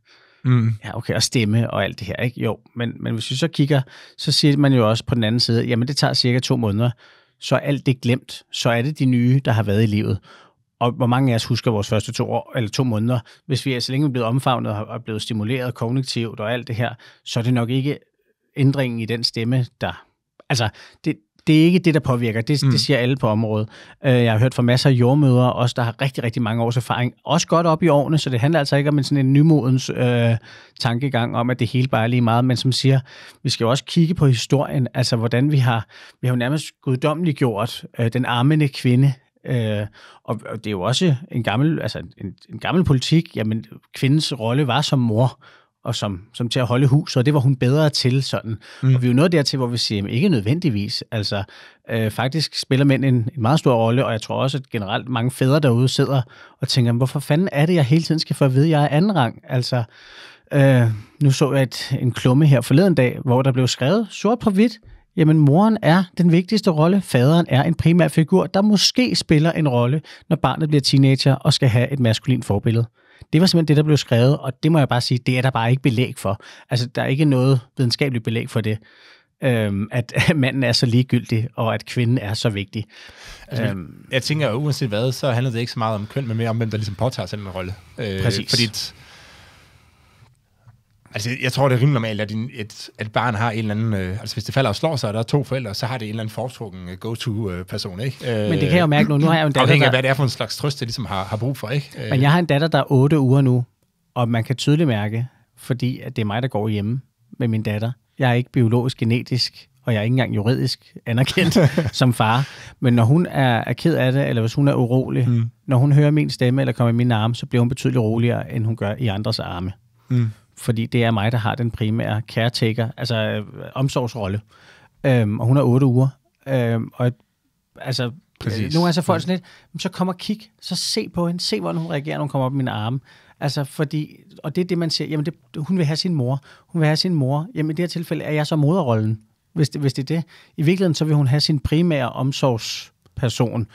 Mm. Ja, okay, og stemme og alt det her, ikke? Jo, men, men hvis vi så kigger, så siger man jo også på den anden side, jamen det tager cirka to måneder, så er alt det glemt, så er det de nye, der har været i livet og hvor mange af os husker vores første to, år, eller to måneder. Hvis vi er så længe blevet omfavnet og er blevet stimuleret kognitivt og alt det her, så er det nok ikke ændringen i den stemme, der... Altså, det, det er ikke det, der påvirker. Det, mm. det siger alle på området. Øh, jeg har hørt fra masser af jordmøder også der har rigtig, rigtig mange års erfaring. Også godt op i årene, så det handler altså ikke om en sådan en nymodens øh, tankegang om, at det hele bare er lige meget, men som siger, vi skal jo også kigge på historien, altså hvordan vi har, vi har jo nærmest guddommeligt gjort øh, den armende kvinde Øh, og, det er jo også en gammel, altså en, en gammel politik, jamen kvindens rolle var som mor, og som, som til at holde hus, og det var hun bedre til sådan. Mm. Og vi er jo nået dertil, hvor vi siger, jamen, ikke nødvendigvis. Altså, øh, faktisk spiller mænd en, en meget stor rolle, og jeg tror også, at generelt mange fædre derude sidder og tænker, hvorfor fanden er det, jeg hele tiden skal få at vide, at jeg er anden rang? Altså, øh, nu så jeg et, en klumme her forleden dag, hvor der blev skrevet sort på hvidt, jamen moren er den vigtigste rolle, faderen er en primær figur, der måske spiller en rolle, når barnet bliver teenager og skal have et maskulint forbillede. Det var simpelthen det, der blev skrevet, og det må jeg bare sige, det er der bare ikke belæg for. Altså, der er ikke noget videnskabeligt belæg for det, øhm, at, manden er så ligegyldig, og at kvinden er så vigtig. Altså, øhm, jeg tænker, uanset hvad, så handler det ikke så meget om køn, men mere om, hvem der ligesom påtager sig den rolle. Øh, præcis. Fordi Altså, jeg tror, det er rimelig normalt, at en, et, et barn har en eller anden... Øh, altså, hvis det falder og slår sig, og der er to forældre, så har det en eller anden foretrukken øh, go-to-person, øh, ikke? Øh, Men det kan jeg jo mærke nu. Nu har jeg en datter, afhængig af, hvad det er for en slags trøst, det ligesom har, har brug for, ikke? Øh. Men jeg har en datter, der er otte uger nu, og man kan tydeligt mærke, fordi at det er mig, der går hjemme med min datter. Jeg er ikke biologisk genetisk og jeg er ikke engang juridisk anerkendt som far. Men når hun er, er ked af det, eller hvis hun er urolig, mm. når hun hører min stemme eller kommer i mine arme, så bliver hun betydeligt roligere, end hun gør i andres arme. Mm fordi det er mig, der har den primære caretaker, altså øh, omsorgsrolle. Øhm, og hun er otte uger. Øhm, og altså, Præcis. nogle gange så folk mm. sådan lidt, så kom og kig, så se på hende, se hvordan hun reagerer, når hun kommer op i mine arme. Altså fordi, og det er det, man siger, jamen det, hun vil have sin mor, hun vil have sin mor. Jamen i det her tilfælde er jeg så moderrollen, hvis det, hvis det er det. I virkeligheden så vil hun have sin primære omsorgsperson.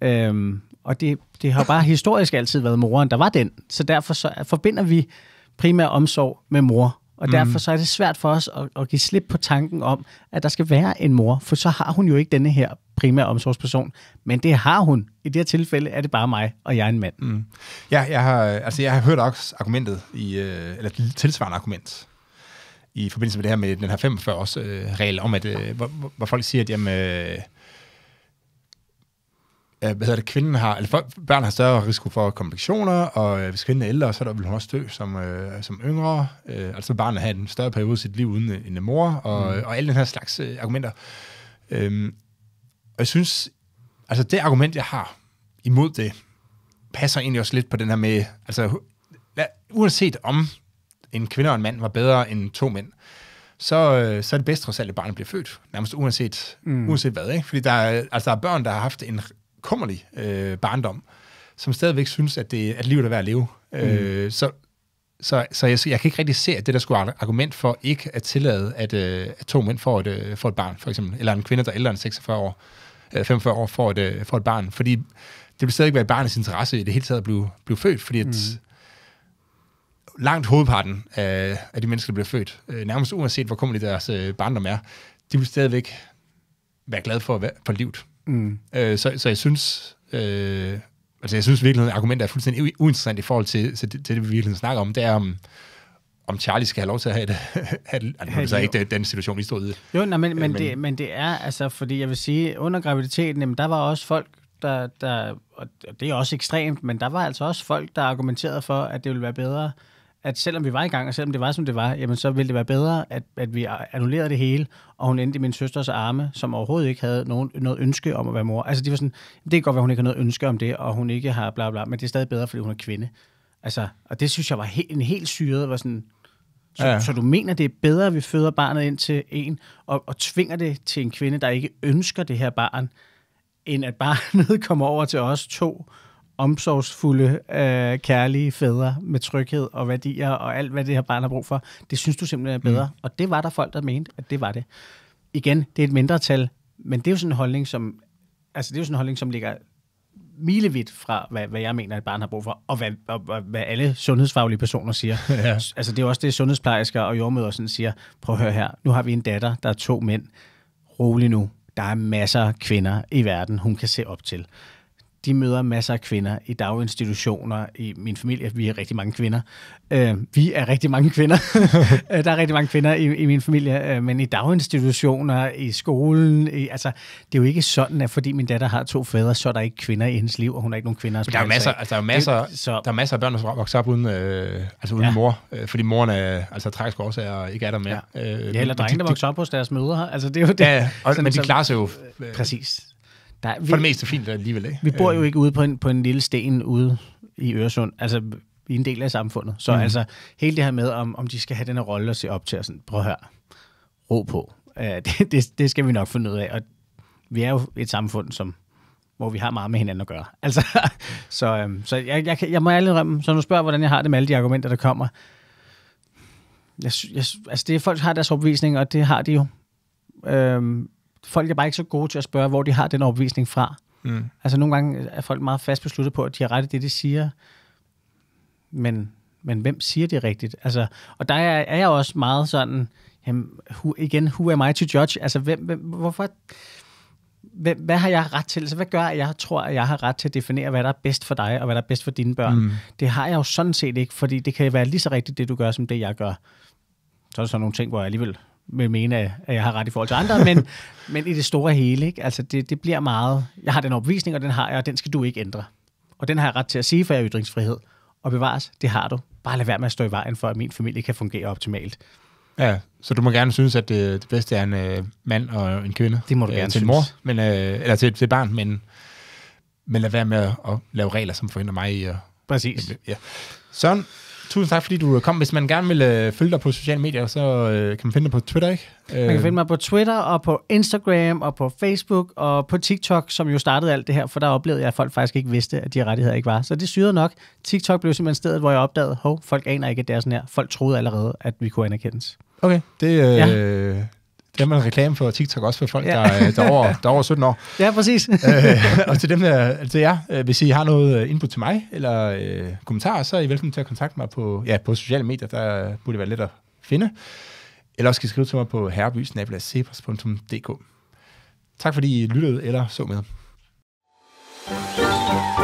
Øhm, og det, det har bare historisk altid været moren, der var den. Så derfor så forbinder vi primær omsorg med mor. Og mm. derfor så er det svært for os at, at give slip på tanken om, at der skal være en mor, for så har hun jo ikke denne her primære omsorgsperson. Men det har hun. I det her tilfælde er det bare mig, og jeg er en mand. Mm. Ja, jeg har, altså, jeg har hørt også argumentet, i, øh, eller tilsvarende argument, i forbindelse med det her med den her 45-års-regel, øh, om at, øh, hvor, hvor folk siger, at jamen, Øh, hvad hedder det, kvinden har, eller børn har større risiko for komplikationer, og øh, hvis kvinden er ældre, så er der, vil hun også dø som, øh, som yngre, øh, altså barnet har en større periode i sit liv uden øh, en mor, og, mm. og alle den her slags øh, argumenter. Øh, og jeg synes, altså det argument, jeg har imod det, passer egentlig også lidt på den her med, altså lad, uanset om en kvinde og en mand var bedre end to mænd, så, øh, så er det bedst trods alt, at barnet bliver født, nærmest uanset, mm. uanset hvad. Ikke? Fordi der er, altså, der er børn, der har haft en kummerlig øh, barndom, som stadigvæk synes, at, det, at livet er værd at leve. Mm. Øh, så så, så jeg, jeg kan ikke rigtig se, at det der skulle argument for ikke at tillade, at, øh, at to mænd får et, øh, får et barn, for eksempel, eller en kvinde, der er ældre end 46 år, øh, 45 år, får et, øh, får et barn. Fordi det vil stadig ikke være barnets interesse i det hele taget at blive, blive født, fordi at, mm. langt hovedparten af, af de mennesker, der bliver født, øh, nærmest uanset hvor kummerlige deres øh, barndom er, de vil stadigvæk være glade for, for livet. Mm. Øh, så, så jeg synes... Øh, altså jeg synes virkelig, at argumentet er fuldstændig uinteressant i forhold til, til, det, til det, vi virkelig snakker om. Det er, om, om Charlie skal have lov til at have det. have, altså, det ikke den situation, vi står i. Jo, nej, men, øh, men, men, det, men det er, altså, fordi jeg vil sige, under graviditeten, jamen, der var også folk, der, der, og det er også ekstremt, men der var altså også folk, der argumenterede for, at det ville være bedre, at selvom vi var i gang, og selvom det var, som det var, jamen så ville det være bedre, at, at vi annullerede det hele, og hun endte i min søsters arme, som overhovedet ikke havde nogen, noget ønske om at være mor. Altså, de var sådan, det kan godt være, hun ikke har noget ønske om det, og hun ikke har bla bla, men det er stadig bedre, fordi hun er kvinde. Altså, og det synes jeg var helt, en helt syret, var sådan, så, ja. så du mener, det er bedre, at vi føder barnet ind til en, og, og tvinger det til en kvinde, der ikke ønsker det her barn, end at barnet kommer over til os to, omsorgsfulde, øh, kærlige fædre med tryghed og værdier og alt, hvad det her barn har brug for, det synes du simpelthen er mm. bedre. Mm. Og det var der folk, der mente, at det var det. Igen, det er et mindretal, men det er jo sådan en holdning, som, altså det er jo sådan en holdning, som ligger milevidt fra, hvad, hvad jeg mener, et barn har brug for, og hvad, og, og, hvad alle sundhedsfaglige personer siger. Ja. Altså det er også det, sundhedsplejersker og jordmøder sådan siger, prøv at høre her, nu har vi en datter, der er to mænd, rolig nu, der er masser af kvinder i verden, hun kan se op til de møder masser af kvinder i daginstitutioner, i min familie, vi er rigtig mange kvinder. Øh, vi er rigtig mange kvinder. Øh, der er rigtig mange kvinder i, i min familie, øh, men i daginstitutioner, i skolen, i, altså, det er jo ikke sådan, at fordi min datter har to fædre, så er der ikke kvinder i hendes liv, og hun har ikke nogen kvinder. der er masser, altså, der er masser, det, så... der er masser af børn, der vokser op uden, øh, altså uden ja. mor, øh, fordi moren er, altså tragisk også og ikke er der mere. Ja, øh, ja eller drenge, de, der vokser op hos deres mødre. Altså, det er jo det. Ja, og, sådan, men de klarer sig jo. Øh, øh præcis. Der, vi, For det meste fint alligevel, ikke? Vi bor jo øhm. ikke ude på en, på en lille sten ude i Øresund. Altså, vi er en del af samfundet. Så mm. altså, hele det her med, om, om de skal have den her rolle at se op til, og sådan, prøv at høre, ro på. Uh, det, det, det skal vi nok finde ud af. Og vi er jo et samfund, som hvor vi har meget med hinanden at gøre. Altså, så um, så jeg, jeg, jeg må alle rømme, så når du spørger, hvordan jeg har det med alle de argumenter, der kommer, jeg, jeg, altså det, er folk har deres opvisning, og det har de jo. Øhm, folk er bare ikke så gode til at spørge, hvor de har den opvisning fra. Mm. Altså nogle gange er folk meget fast besluttet på, at de har ret i det, de siger, men, men hvem siger det rigtigt? Altså, og der er, er jeg også meget sådan, jamen, who, igen, who am I to judge? Altså, hvem, hvem, hvorfor, hvem, hvad har jeg ret til? Altså, hvad gør, at jeg tror, at jeg har ret til at definere, hvad der er bedst for dig, og hvad der er bedst for dine børn? Mm. Det har jeg jo sådan set ikke, fordi det kan være lige så rigtigt, det du gør, som det jeg gør. Så er der så nogle ting, hvor jeg alligevel vil mene, at jeg har ret i forhold til andre, men, men i det store hele, ikke? Altså, det, det bliver meget... Jeg har den opvisning, og den har jeg, og den skal du ikke ændre. Og den har jeg ret til at sige, for jeg er ytringsfrihed. Og bevares, det har du. Bare lad være med at stå i vejen for, at min familie kan fungere optimalt. Ja, så du må gerne synes, at det, øh, det bedste er en øh, mand og en kvinde. Det må du øh, gerne til synes. mor, men, øh, eller til, til barn, men, men lad være med at, at lave regler, som forhindrer mig i at... Præcis. Ja. Sådan, Tusind tak, fordi du kom. Hvis man gerne vil øh, følge dig på sociale medier, så øh, kan man finde dig på Twitter, ikke? Øh. Man kan øh. finde mig på Twitter og på Instagram og på Facebook og på TikTok, som jo startede alt det her, for der oplevede jeg, at folk faktisk ikke vidste, at de her rettigheder ikke var. Så det syrede nok. TikTok blev simpelthen stedet, hvor jeg opdagede, hov, folk aner ikke, at det er sådan her. Folk troede allerede, at vi kunne anerkendes. Okay, det, øh, ja det er man reklame for TikTok også for folk, ja. der, øh, der, er over, der er over 17 år. Ja, præcis. øh, og til dem der, til jer, øh, hvis I har noget øh, input til mig, eller øh, kommentarer, så er I velkommen til at kontakte mig på, ja, på sociale medier, der burde det være let at finde. Eller også kan I skrive til mig på herrebysnabelacepos.dk. Tak fordi I lyttede eller så med. thank you